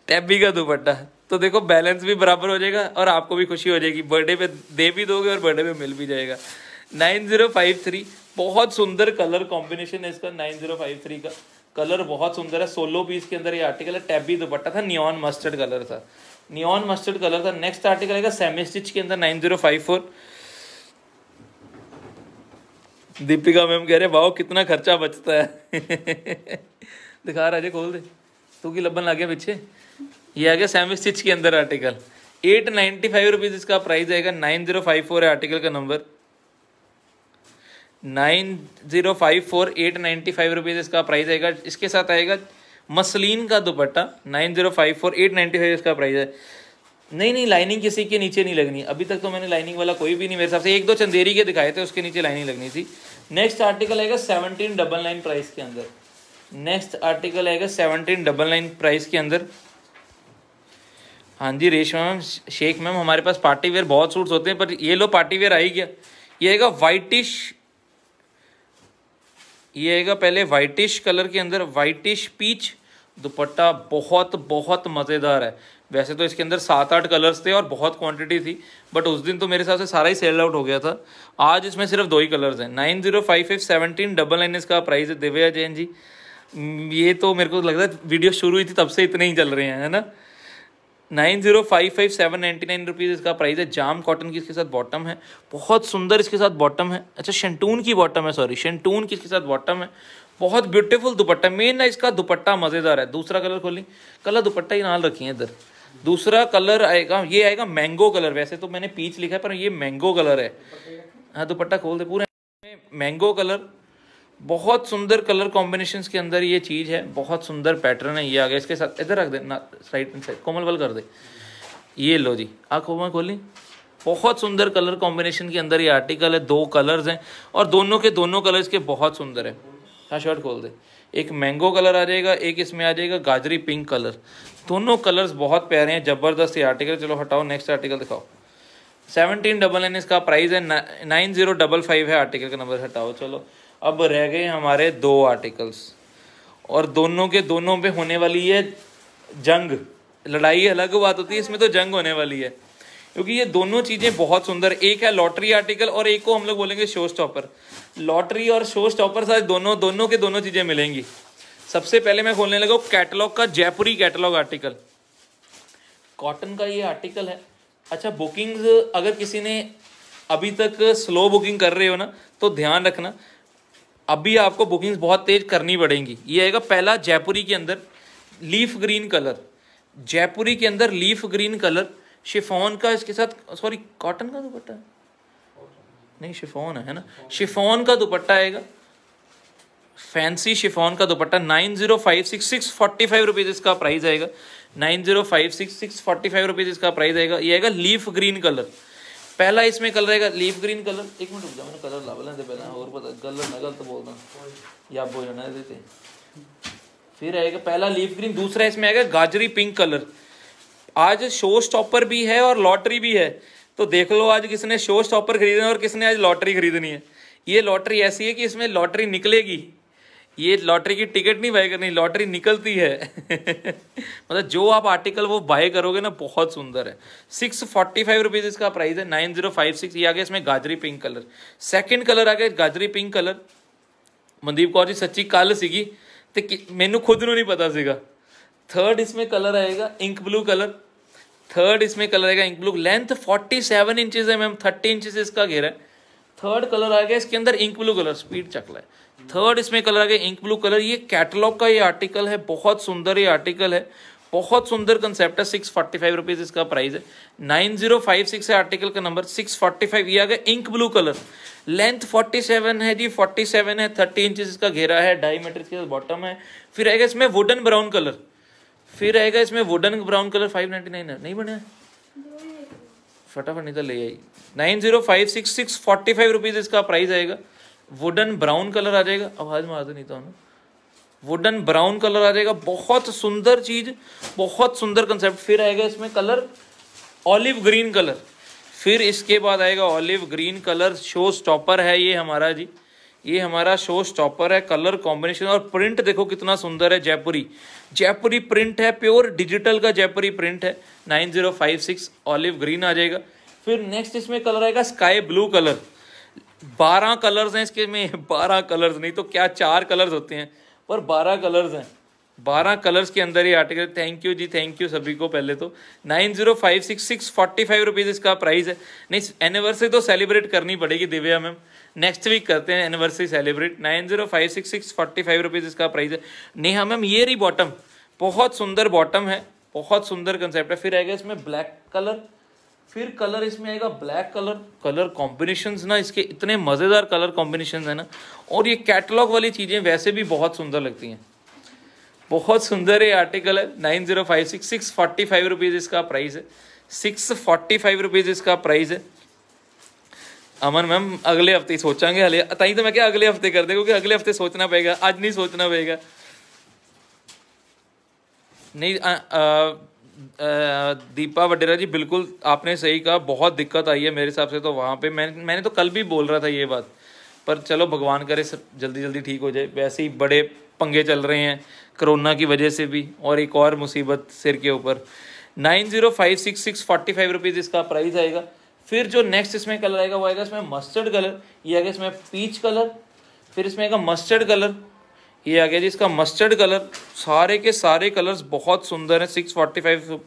टैबी का दुपट्टा तो देखो बैलेंस भी बराबर हो जाएगा और आपको भी खुशी हो जाएगी बर्थडे पे दे भी दोगे और बर्थडे पे मिल भी जाएगा नाइन ज़ीरो फाइव थ्री बहुत सुंदर कलर कॉम्बिनेशन है इसका नाइन ज़ीरो फाइव थ्री का कलर बहुत सुंदर है सोलो पीस के अंदर ये आर्टिकल है टैबी दुपट्टा था नियॉन मस्टर्ड कलर था नियॉन मस्टर्ड कलर था नेक्स्ट आर्टिकल आएगा सेमी स्टिच के अंदर nine zero five four Deepika ma'am कह रहे भाव कितना खर्चा बचता है (laughs) दिखा राजे खोल दे तू की लबन लगे पीछे ये आ गया सेमी स्टिच के अंदर article eight ninety five rupees इसका प्राइस आएगा नाइन जीरो फाइव फोर है आर्टिकल का number nine zero five four eight ninety five rupees इसका प्राइस आएगा इसके साथ आएगा मसलिन का दुपट्टा nine zero five four eight ninety five इसका प्राइस है नहीं नहीं लाइनिंग किसी के नीचे नहीं लगनी अभी तक तो मैंने लाइनिंग वाला कोई भी नहीं मेरे हिसाब से एक दो चंदेरी के दिखाए थे उसके नीचे लाइनिंग लगनी थी नेक्स्ट आर्टिकल आएगा सेवनटीन डबल नाइन प्राइस के अंदर नेक्स्ट आर्टिकल आएगा सेवनटीन डबल नाइन प्राइस के अंदर हाँ जी रेशमा मैम शेख मैम हमारे पास पार्टी वेयर बहुत सूट्स होते हैं पर ये लो पार्टी वेयर आई ही गया ये आएगा वाइटिश ये आएगा पहले वाइटिश कलर के अंदर वाइटिश पीच दुपट्टा बहुत बहुत मज़ेदार है वैसे तो इसके अंदर सात आठ कलर्स थे और बहुत क्वांटिटी थी बट उस दिन तो मेरे हिसाब से सारा ही सेल आउट हो गया था आज इसमें सिर्फ दो ही कलर्स हैं nine zero five F seventeen double nine इसका प्राइस है दिव्या जैन जी ये तो मेरे को लगता है वीडियो शुरू हुई थी तब से इतने ही चल रहे हैं है ना nine zero five five seven ninety nine rupees इसका प्राइस है जाम कॉटन की इसके साथ बॉटम है बहुत सुंदर इसके साथ बॉटम है अच्छा शेंटून की बॉटम है सॉरी शेंटून की इसके साथ बॉटम है बहुत ब्यूटीफुल दुपट्टा मेन ना इसका दुपट्टा मज़ेदार है दूसरा कलर खोली कलर दुपट्टा ही नाल रखी है इधर दूसरा कलर आएगा ये आएगा मैंगो कलर वैसे तो मैंने पीच लिखा है पर ये मैंगो कलर है हाँ दुपट्टा खोल दे पूरे मैंगो कलर बहुत सुंदर कलर कॉम्बिनेशन के अंदर ये चीज़ है बहुत सुंदर पैटर्न है ये आ गया इसके साथ इधर रख दे ना साइड साइड कोमल वाल कर दे ये लो जी आ कोमल खोली बहुत सुंदर कलर कॉम्बिनेशन के अंदर ये आर्टिकल है दो कलर्स हैं और दोनों के दोनों कलर्स के बहुत सुंदर है हाँ शर्ट खोल दे एक मैंगो कलर आ जाएगा एक इसमें आ जाएगा गाजरी पिंक कलर दोनों कलर्स बहुत प्यारे हैं ज़बरदस्त ये आर्टिकल चलो हटाओ नेक्स्ट आर्टिकल दिखाओ सेवनटीन डबल एन इसका प्राइस है नाइन जीरो डबल फाइव है आर्टिकल का नंबर हटाओ चलो अब रह गए हमारे दो आर्टिकल्स और दोनों के दोनों पे होने वाली है जंग लड़ाई अलग बात होती है इसमें तो जंग होने वाली है क्योंकि ये दोनों चीज़ें बहुत सुंदर एक है लॉटरी आर्टिकल और एक को हम लोग बोलेंगे शो स्टॉपर लॉटरी और शो स्टॉपर साथ दोनों दोनों के दोनों चीज़ें मिलेंगी सबसे पहले मैं खोलने लगा कैटलॉग का जयपुरी कैटलॉग आर्टिकल कॉटन का ये आर्टिकल है अच्छा बुकिंग्स अगर किसी ने अभी तक स्लो बुकिंग कर रहे हो ना तो ध्यान रखना अभी आपको बुकिंग्स बहुत तेज करनी पड़ेंगी ये आएगा पहला जयपुरी के अंदर लीफ ग्रीन कलर जयपुरी के अंदर लीफ ग्रीन कलर शिफोन का इसके साथ सॉरी कॉटन का दुपट्टा नहीं शिफोन है ना शिफोन का दुपट्टा आएगा फैंसी शिफोन का दुपट्टा nine zero five six six forty five rupees इसका प्राइस आएगा nine zero five six six forty five rupees इसका प्राइस आएगा ये आएगा लीफ ग्रीन कलर पहला इसमें कलर रहेगा लीफ ग्रीन कलर एक मिनट रुक जाओ मैंने कलर ला लेते पहला और पता कलर ना गलत बोल देना या बोल ना देते फिर आएगा पहला लीफ ग्रीन दूसरा इसमें आएगा गाजरी पिंक कलर आज शो स्टॉपर भी है और लॉटरी भी है तो देख लो आज किसने शो स्टॉपर खरीदना है और किसने आज लॉटरी खरीदनी है ये लॉटरी ऐसी है कि इसमें लॉटरी निकलेगी ये लॉटरी की टिकट नहीं बाय करनी लॉटरी निकलती है (laughs) मतलब जो आप आर्टिकल वो बाय करोगे ना बहुत सुंदर है सिक्स फोर्टी फाइव रुपीज़ इसका प्राइस है नाइन जीरो फाइव सिक्स ये आ गया इसमें गाजरी पिंक कलर सेकंड कलर आ गया गाजरी पिंक कलर मनदीप कौर जी सच्ची कल सी तो मैनू खुद नु नहीं पता सेगा थर्ड इसमें कलर आएगा इंक ब्लू कलर थर्ड इसमें कलर आएगा ink blue length forty seven inches है मैम थर्टी इंचज इसका घेरा है थर्ड कलर आ गया इसके अंदर इंक ब्लू कलर स्पीड चकला है थर्ड इसमें कलर आ गया इंक ब्लू कलर ये कैटलॉग का ये आर्टिकल है बहुत सुंदर ये आर्टिकल है बहुत सुंदर कंसेप्ट है सिक्स फोर्टी फाइव रुपीज़ इसका प्राइस है नाइन जीरो फाइव सिक्स है आर्टिकल का नंबर सिक्स फोर्टी फाइव ये आ गया ink blue colour length forty seven है जी फोर्टी सेवन है थर्टी इंच इसका घेरा है ढाई मीटर के बॉटम है फिर आएगा इसमें वुडन ब्राउन कलर फिर आएगा इसमें wooden brown colour five ninety nine है नहीं बने फटाफट नहीं तो ले आई nine zero five six six forty five rupees इसका प्राइस आएगा वुडन ब्राउन कलर आ जाएगा आवाज़ मारते नहीं था ना वुडन ब्राउन कलर आ जाएगा बहुत सुंदर चीज़ बहुत सुंदर कंसेप्ट फिर आएगा इसमें कलर ऑलिव ग्रीन कलर फिर इसके बाद आएगा olive green colour show stopper है ये हमारा जी ये हमारा शो स्टॉपर है कलर कॉम्बिनेशन और प्रिंट देखो कितना सुंदर है जयपुरी जयपुरी प्रिंट है प्योर डिजिटल का जयपुरी प्रिंट है nine zero five six olive green आ जाएगा फिर नेक्स्ट इसमें कलर आएगा स्काई ब्लू कलर बारह कलर्स हैं इसके में बारह कलर्स नहीं तो क्या चार कलर्स होते हैं पर बारह कलर्स हैं बारह कलर्स के अंदर ही आर्टिकल थैंक यू जी थैंक यू सभी को पहले तो nine zero five six six forty five rupees इसका प्राइस है नहीं एनिवर्सरी तो सेलिब्रेट करनी पड़ेगी दिव्या मैम नेक्स्ट वीक करते हैं anniversary celebrate nine zero five six six forty five rupees इसका प्राइस है नेहा मैम ये रही बॉटम बहुत सुंदर बॉटम है बहुत सुंदर कंसेप्ट है फिर आएगा इसमें ब्लैक कलर फिर कलर इसमें आएगा ब्लैक कलर कलर कॉम्बिनेशन ना इसके इतने मज़ेदार कलर कॉम्बिनेशन है ना और ये कैटलॉग वाली चीज़ें वैसे भी बहुत सुंदर लगती हैं बहुत सुंदर ये आर्टिकल है nine zero five six six forty five rupees इसका प्राइस है सिक्स फोर्टी फाइव रुपीज़ इसका प्राइस है अमन मैम अगले हफ्ते ही सोचांगे हले ताई तो मैं क्या अगले हफ्ते कर दे क्योंकि अगले हफ्ते सोचना पड़ेगा आज नहीं सोचना पड़ेगा नहीं आ, आ, दीपा वडेरा जी बिल्कुल आपने सही कहा बहुत दिक्कत आई है मेरे हिसाब से तो वहाँ पे मैं मैंने तो कल भी बोल रहा था ये बात पर चलो भगवान करे सब जल्दी जल्दी ठीक हो जाए वैसे ही बड़े पंगे चल रहे हैं कोरोना की वजह से भी और एक और मुसीबत सिर के ऊपर nine zero five six six forty five rupees इसका प्राइस आएगा फिर जो नेक्स्ट इसमें कलर आएगा वो आएगा इसमें मस्टर्ड कलर ये आएगा इसमें पीच कलर फिर इसमें आएगा मस्टर्ड कलर ये आ गया जी इसका मस्टर्ड कलर सारे के सारे कलर्स बहुत सुंदर हैं सिक्स फोर्टी फाइव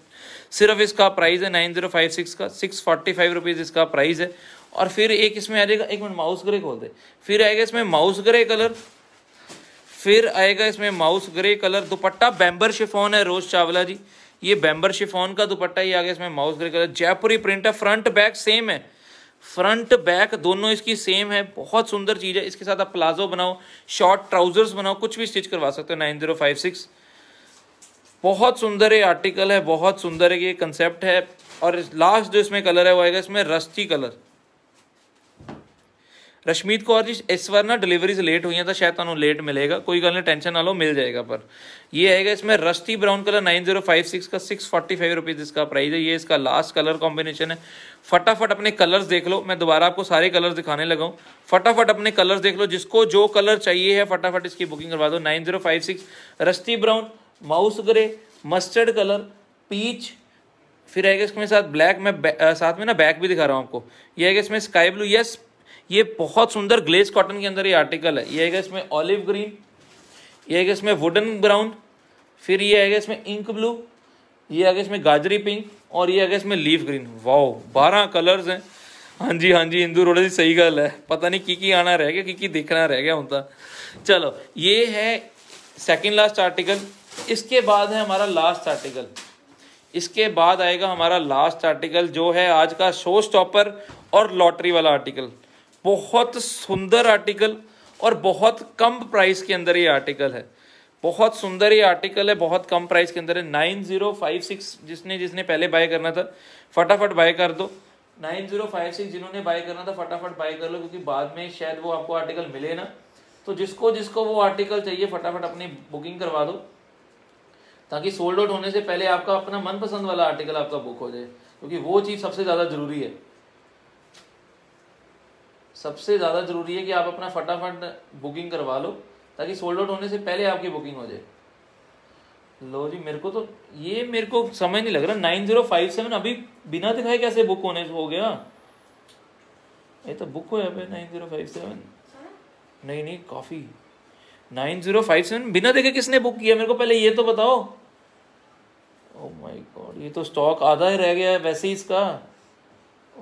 सिर्फ इसका प्राइस है नाइन जीरो फाइव सिक्स का सिक्स फोर्टी फाइव रुपीज़ इसका प्राइस है और फिर एक इसमें आ जाएगा एक मिनट माउस ग्रे खोल दे फिर आएगा इसमें माउस ग्रे कलर फिर आएगा इसमें mouse grey colour dupatta bemberg chiffon है रोज चावला जी ये बैम्बर शिफोन का दुपट्टा ही आ गया इसमें mouse grey colour Jaipuri print है फ्रंट बैक सेम है फ्रंट बैक दोनों इसकी सेम है बहुत सुंदर चीज़ है इसके साथ आप प्लाजो बनाओ शॉर्ट ट्राउजर्स बनाओ कुछ भी स्टिच करवा सकते हो नाइन जीरो फाइव सिक्स बहुत सुंदर ये आर्टिकल है बहुत सुंदर ये कंसेप्ट है और लास्ट जो इसमें कलर है वो आएगा इसमें रस्ती कलर कौर जी इस बार ना डिलीवरीज लेट हुई हैं तो शायद तुम्हें लेट मिलेगा कोई गल नहीं टेंशन ना लो मिल जाएगा पर ये आएगा इसमें रस्ती ब्राउन कलर 9056 का 645 रुपीज़ इसका प्राइस है ये इसका लास्ट कलर कॉम्बिनेशन है फटाफट अपने कलर्स देख लो मैं दोबारा आपको सारे कलर्स दिखाने लगा हूँ फटाफट अपने कलर्स देख लो जिसको जो कलर चाहिए है फटाफट इसकी बुकिंग करवा दो nine zero five six rusty brown mouse grey mustard colour peach फिर आएगा इसमें साथ ब्लैक मैं साथ में ना बैक भी दिखा रहा हूँ आपको ये आएगा इसमें स्काई ब्लू यस ये बहुत सुंदर ग्लेस कॉटन के अंदर ये आर्टिकल है ये आएगा इसमें ऑलिव ग्रीन ये आएगा इसमें वुडन ब्राउन फिर ये आएगा इसमें इंक ब्लू ये आएगा इसमें गाजरी पिंक और ये आएगा इसमें लीफ ग्रीन वाओ बारह कलर्स हैं हाँ जी हाँ जी इंदू रोड़ा जी सही गल है पता नहीं की की आना रह गया की की देखना रह गया होता चलो ये है सेकंड लास्ट आर्टिकल इसके बाद है हमारा लास्ट आर्टिकल इसके बाद आएगा हमारा लास्ट आर्टिकल जो है आज का शो स्टॉपर और लॉटरी वाला आर्टिकल बहुत सुंदर आर्टिकल और बहुत कम प्राइस के अंदर ये आर्टिकल है बहुत सुंदर ये आर्टिकल है बहुत कम प्राइस के अंदर है नाइन जीरो फाइव सिक्स जिसने जिसने पहले बाय करना था फटाफट बाय कर दो नाइन जीरो फाइव सिक्स जिन्होंने बाय करना था फटाफट बाय कर लो क्योंकि बाद में शायद वो आपको आर्टिकल मिले ना तो जिसको जिसको वो आर्टिकल चाहिए फटाफट अपनी बुकिंग करवा दो ताकि सोल्ड आउट होने से पहले आपका अपना मनपसंद वाला आर्टिकल आपका बुक हो जाए क्योंकि वो चीज़ सबसे ज़्यादा ज़रूरी है सबसे ज़्यादा ज़रूरी है कि आप अपना फटाफट बुकिंग करवा लो ताकि सोल्ड आउट होने से पहले आपकी बुकिंग हो जाए लो जी मेरे को तो ये मेरे को समझ नहीं लग रहा नाइन जीरो फाइव सेवन अभी बिना दिखाए कैसे बुक होने हो गया ये तो बुक हो गया नाइन जीरो फाइव सेवन नहीं नहीं काफ़ी नाइन जीरो फाइव सेवन बिना देखे किसने बुक किया मेरे को पहले ये तो बताओ ओ माय गॉड ये तो स्टॉक आधा ही रह गया है वैसे ही इसका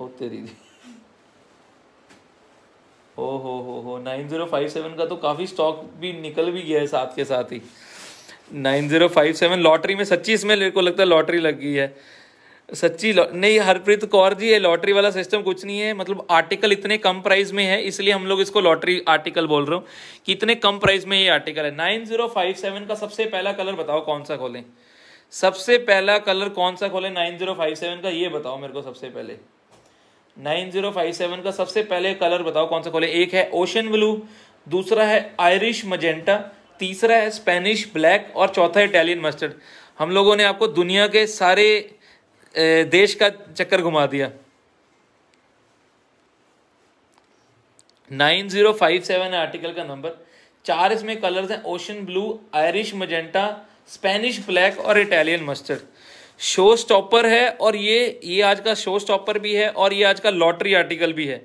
ओ तेरी ओ हो हो हो नाइन ज़ीरो फाइव सेवन का तो काफ़ी स्टॉक भी निकल भी गया है साथ के साथ ही nine zero five seven lottery में सच्ची इसमें मेरे को लगता है लॉटरी लग गई है सच्ची नहीं हरप्रीत कौर जी ये लॉटरी वाला सिस्टम कुछ नहीं है मतलब आर्टिकल इतने कम प्राइस में है इसलिए हम लोग इसको लॉटरी आर्टिकल बोल रहे हो कि इतने कम प्राइस में ये आर्टिकल है नाइन जीरो फाइव सेवन का सबसे पहला कलर बताओ कौन सा खोलें सबसे पहला कलर कौन सा खोलें नाइन जीरो फाइव सेवन का ये बताओ मेरे को सबसे पहले 9057 का सबसे पहले कलर बताओ कौन सा कॉलेज एक है ओशन ब्लू दूसरा है आयरिश मजेंटा तीसरा है स्पेनिश ब्लैक और चौथा है इटालियन मस्टर्ड हम लोगों ने आपको दुनिया के सारे देश का चक्कर घुमा दिया 9057 है आर्टिकल का नंबर चार इसमें कलर्स हैं ocean blue Irish magenta Spanish black और इटालियन मस्टर्ड शो स्टॉपर है और ये ये आज का शो स्टॉपर भी है और ये आज का लॉटरी आर्टिकल भी है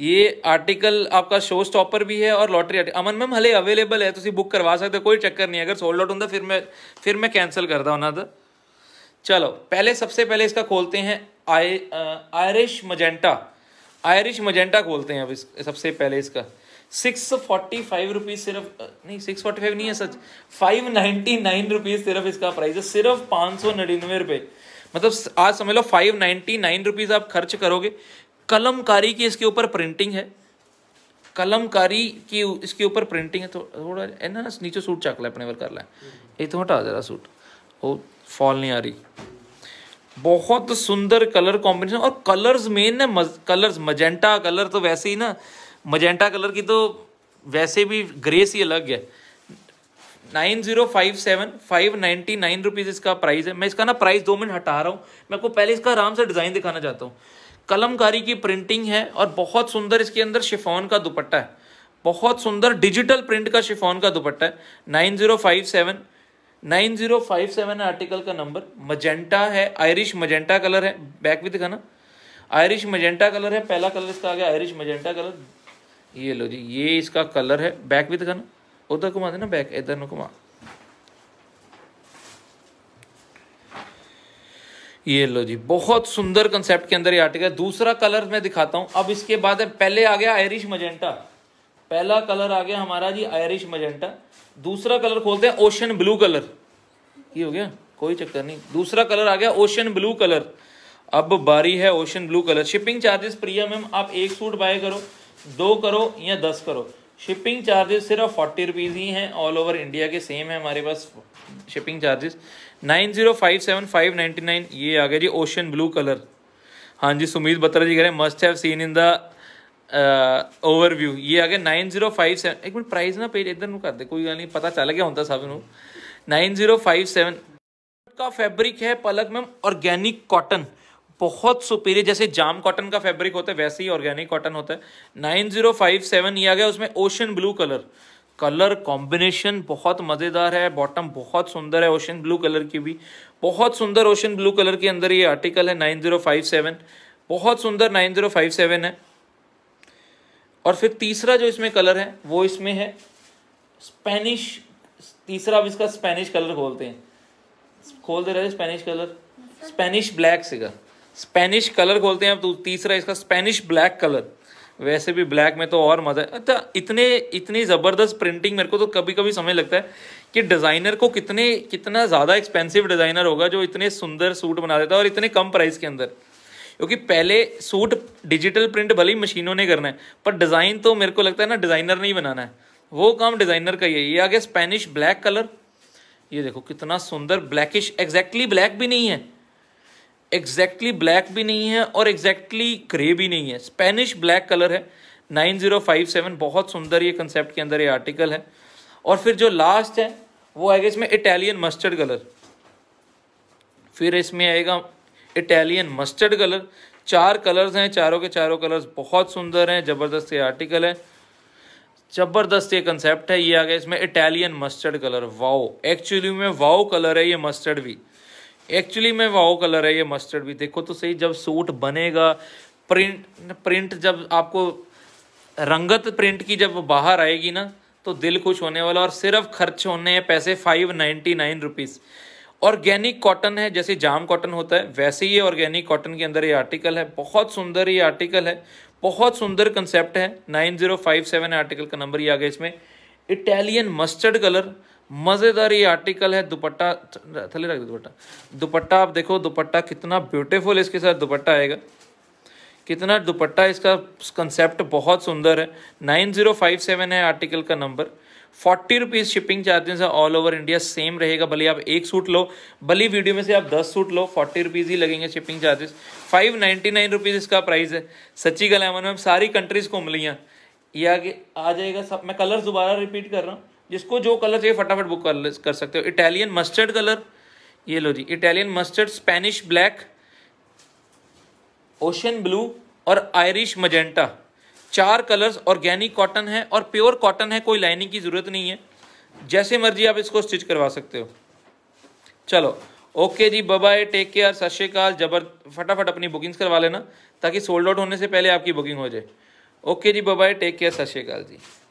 ये आर्टिकल आपका शो स्टॉपर भी है और लॉटरी आर्टिकल अमन मैम हले अवेलेबल है तुम बुक करवा सकते हो कोई चक्कर नहीं अगर सोल्ड आउट होता फिर मैं फिर मैं कैंसिल करता हूँ ना तो चलो पहले सबसे पहले इसका खोलते हैं आयरिश मजेंटा आयरिश मजेंटा खोलते हैं अब इस सबसे पहले इसका सिक्स फोर्टी फाइव रुपीज सिर्फ नहीं सिक्स फोर्टी फाइव नहीं है सच फाइव नाइनटी नाइन रुपीज सिर्फ इसका प्राइस है सिर्फ पाँच सौ नड़िनवे रुपये मतलब आज समझ लो फाइव नाइनटी नाइन रुपीज आप खर्च करोगे कलमकारी की इसके ऊपर प्रिंटिंग है कलमकारी की इसके ऊपर प्रिंटिंग है तो थोड़ा है ना नीचे सूट चाक अपने वर कर ला ये तो हटा जरा सूट वो फॉल नहीं आ रही बहुत सुंदर कलर कॉम्बिनेशन और कलर्स मेन है मज, कलर्स मजेंटा कलर तो वैसे ही ना मजेंटा कलर की तो वैसे भी ग्रेस ही अलग है nine zero five seven five ninety nine rupees इसका प्राइस है मैं इसका ना प्राइस दो मिनट हटा रहा हूँ मैं आपको पहले इसका आराम से डिज़ाइन दिखाना चाहता हूँ कलमकारी की प्रिंटिंग है और बहुत सुंदर इसके अंदर शिफॉन का दुपट्टा है बहुत सुंदर डिजिटल प्रिंट का शिफॉन का दुपट्टा है nine zero five seven nine zero five seven article का नंबर मजेंटा है आयरिश मजेंटा कलर है बैक भी दिखाना आयरिश मजेंटा कलर है पहला कलर इसका आ गया आयरिश मजेंटा कलर ये लो जी ये इसका कलर है बैक भी दिखाना उधर घुमा देना बैक इधर न घुमा ये लो जी बहुत सुंदर कंसेप्ट के अंदर ये आर्टिकल दूसरा कलर मैं दिखाता हूँ अब इसके बाद है पहले आ गया आयरिश मजेंटा पहला कलर आ गया हमारा जी आयरिश मजेंटा दूसरा कलर खोलते हैं ओशन ब्लू कलर ये हो गया कोई चक्कर नहीं दूसरा कलर आ गया ओशन ब्लू कलर अब बारी है ocean blue colour shipping charges Priya ma'am आप एक सूट बाय करो दो करो या दस करो शिपिंग चार्जेस सिर्फ फोर्टी रुपीज़ ही हैं ऑल ओवर इंडिया के सेम है हमारे पास shipping charges nine zero five seven five ninety nine ये आ गया जी ओशन ब्लू कलर हाँ जी सुमित बत्रा जी कह रहे हैं must have seen in the overview ये आ गया नाइन जीरो फाइव सैवन एक मिनट प्राइस ना पेज इधर कर दे कोई गल नहीं पता चल गया होता सबू नाइन जीरो फाइव सैवन का फैब्रिक है पलक मैम ऑर्गेनिक कॉटन बहुत सुपीरियर जैसे जाम कॉटन का फैब्रिक होता है वैसे ही ऑर्गेनिक कॉटन होता है नाइन जीरो फाइव सेवन ये आ गया उसमें ocean blue colour colour combination बहुत मज़ेदार है बॉटम बहुत सुंदर है ओशन ब्लू कलर की भी बहुत सुंदर ओशन ब्लू कलर के अंदर ये आर्टिकल है नाइन जीरो फाइव सेवन बहुत सुंदर नाइन जीरो फाइव सेवन है और फिर तीसरा जो इसमें कलर है वो इसमें है स्पेनिश तीसरा अब इसका स्पेनिश कलर खोलते हैं खोलते रहे स्पेनिश कलर स्पेनिश ब्लैक सिगर स्पेनिश कलर खोलते हैं अब तो तीसरा इसका स्पेनिश ब्लैक कलर वैसे भी ब्लैक में तो और मज़ा अच्छा इतने इतनी ज़बरदस्त प्रिंटिंग मेरे को तो कभी कभी समझ लगता है कि डिज़ाइनर को कितने कितना ज़्यादा एक्सपेंसिव डिज़ाइनर होगा जो इतने सुंदर सूट बना देता है और इतने कम प्राइस के अंदर क्योंकि पहले सूट डिजिटल प्रिंट भले ही मशीनों ने करना है पर डिज़ाइन तो मेरे को लगता है ना डिज़ाइनर ने ही बनाना है वो काम डिज़ाइनर का ही है ये आ गया स्पेनिश ब्लैक कलर ये देखो कितना सुंदर ब्लैकिश एग्जैक्टली ब्लैक भी नहीं है एग्जैक्टली ब्लैक भी नहीं है और एग्जैक्टली ग्रे भी नहीं है स्पेनिश ब्लैक कलर है 9057 बहुत सुंदर ये कंसेप्ट के अंदर ये आर्टिकल है और फिर जो लास्ट है वो आएगा इसमें इटालियन मस्टर्ड कलर फिर इसमें आएगा इटालियन मस्टर्ड कलर चार कलर्स हैं चारों के चारों कलर्स बहुत सुंदर हैं ज़बरदस्त ये आर्टिकल है ज़बरदस्त ये कंसेप्ट है ये आ गया इसमें Italian mustard colour wow actually में वाओ कलर है ये मस्टर्ड भी एक्चुअली में वाओ कलर है ये मस्टर्ड भी देखो तो सही जब सूट बनेगा प्रिंट प्रिंट जब आपको रंगत प्रिंट की जब बाहर आएगी ना तो दिल खुश होने वाला और सिर्फ खर्च होने हैं पैसे five ninety nine rupees organic cotton है जैसे जाम कॉटन होता है वैसे ही ऑर्गेनिक कॉटन के अंदर ये आर्टिकल है बहुत सुंदर ये आर्टिकल है बहुत सुंदर कंसेप्ट है nine zero five seven article का नंबर ही आ गया इसमें इटालियन मस्टर्ड कलर मज़ेदार ये आर्टिकल है दुपट्टा थले रख दुपट्टा दुपट्टा आप देखो दुपट्टा कितना ब्यूटीफुल इसके साथ दुपट्टा आएगा कितना दुपट्टा इसका कंसेप्ट बहुत सुंदर है नाइन ज़ीरो फाइव सेवन है आर्टिकल का number forty rupees shipping charges है ऑल ओवर इंडिया सेम रहेगा भले आप एक सूट लो भले वीडियो में से आप दस सूट लो फोर्टी रुपीज़ ही लगेंगे shipping charges five ninety nine rupees इसका प्राइस है सच्ची गलामन में सारी कंट्रीज़ घूम लिया ये आगे आ जाएगा सब मैं कलर दोबारा रिपीट कर रहा हूँ जिसको जो कलर चाहिए फटाफट बुक कर कर सकते हो इटालियन मस्टर्ड कलर ये लो जी Italian mustard Spanish black ocean blue और आयरिश मजेंटा चार कलर्स ऑर्गेनिक कॉटन है और प्योर कॉटन है कोई लाइनिंग की ज़रूरत नहीं है जैसे मर्जी आप इसको स्टिच करवा सकते हो चलो ओके जी बाय टेक केयर सत श्रीकाल जबर फटाफट अपनी बुकिंग्स करवा लेना ताकि सोल्ड आउट होने से पहले आपकी बुकिंग हो जाए ओके जी बाय टेक केयर सत श्रीकाल जी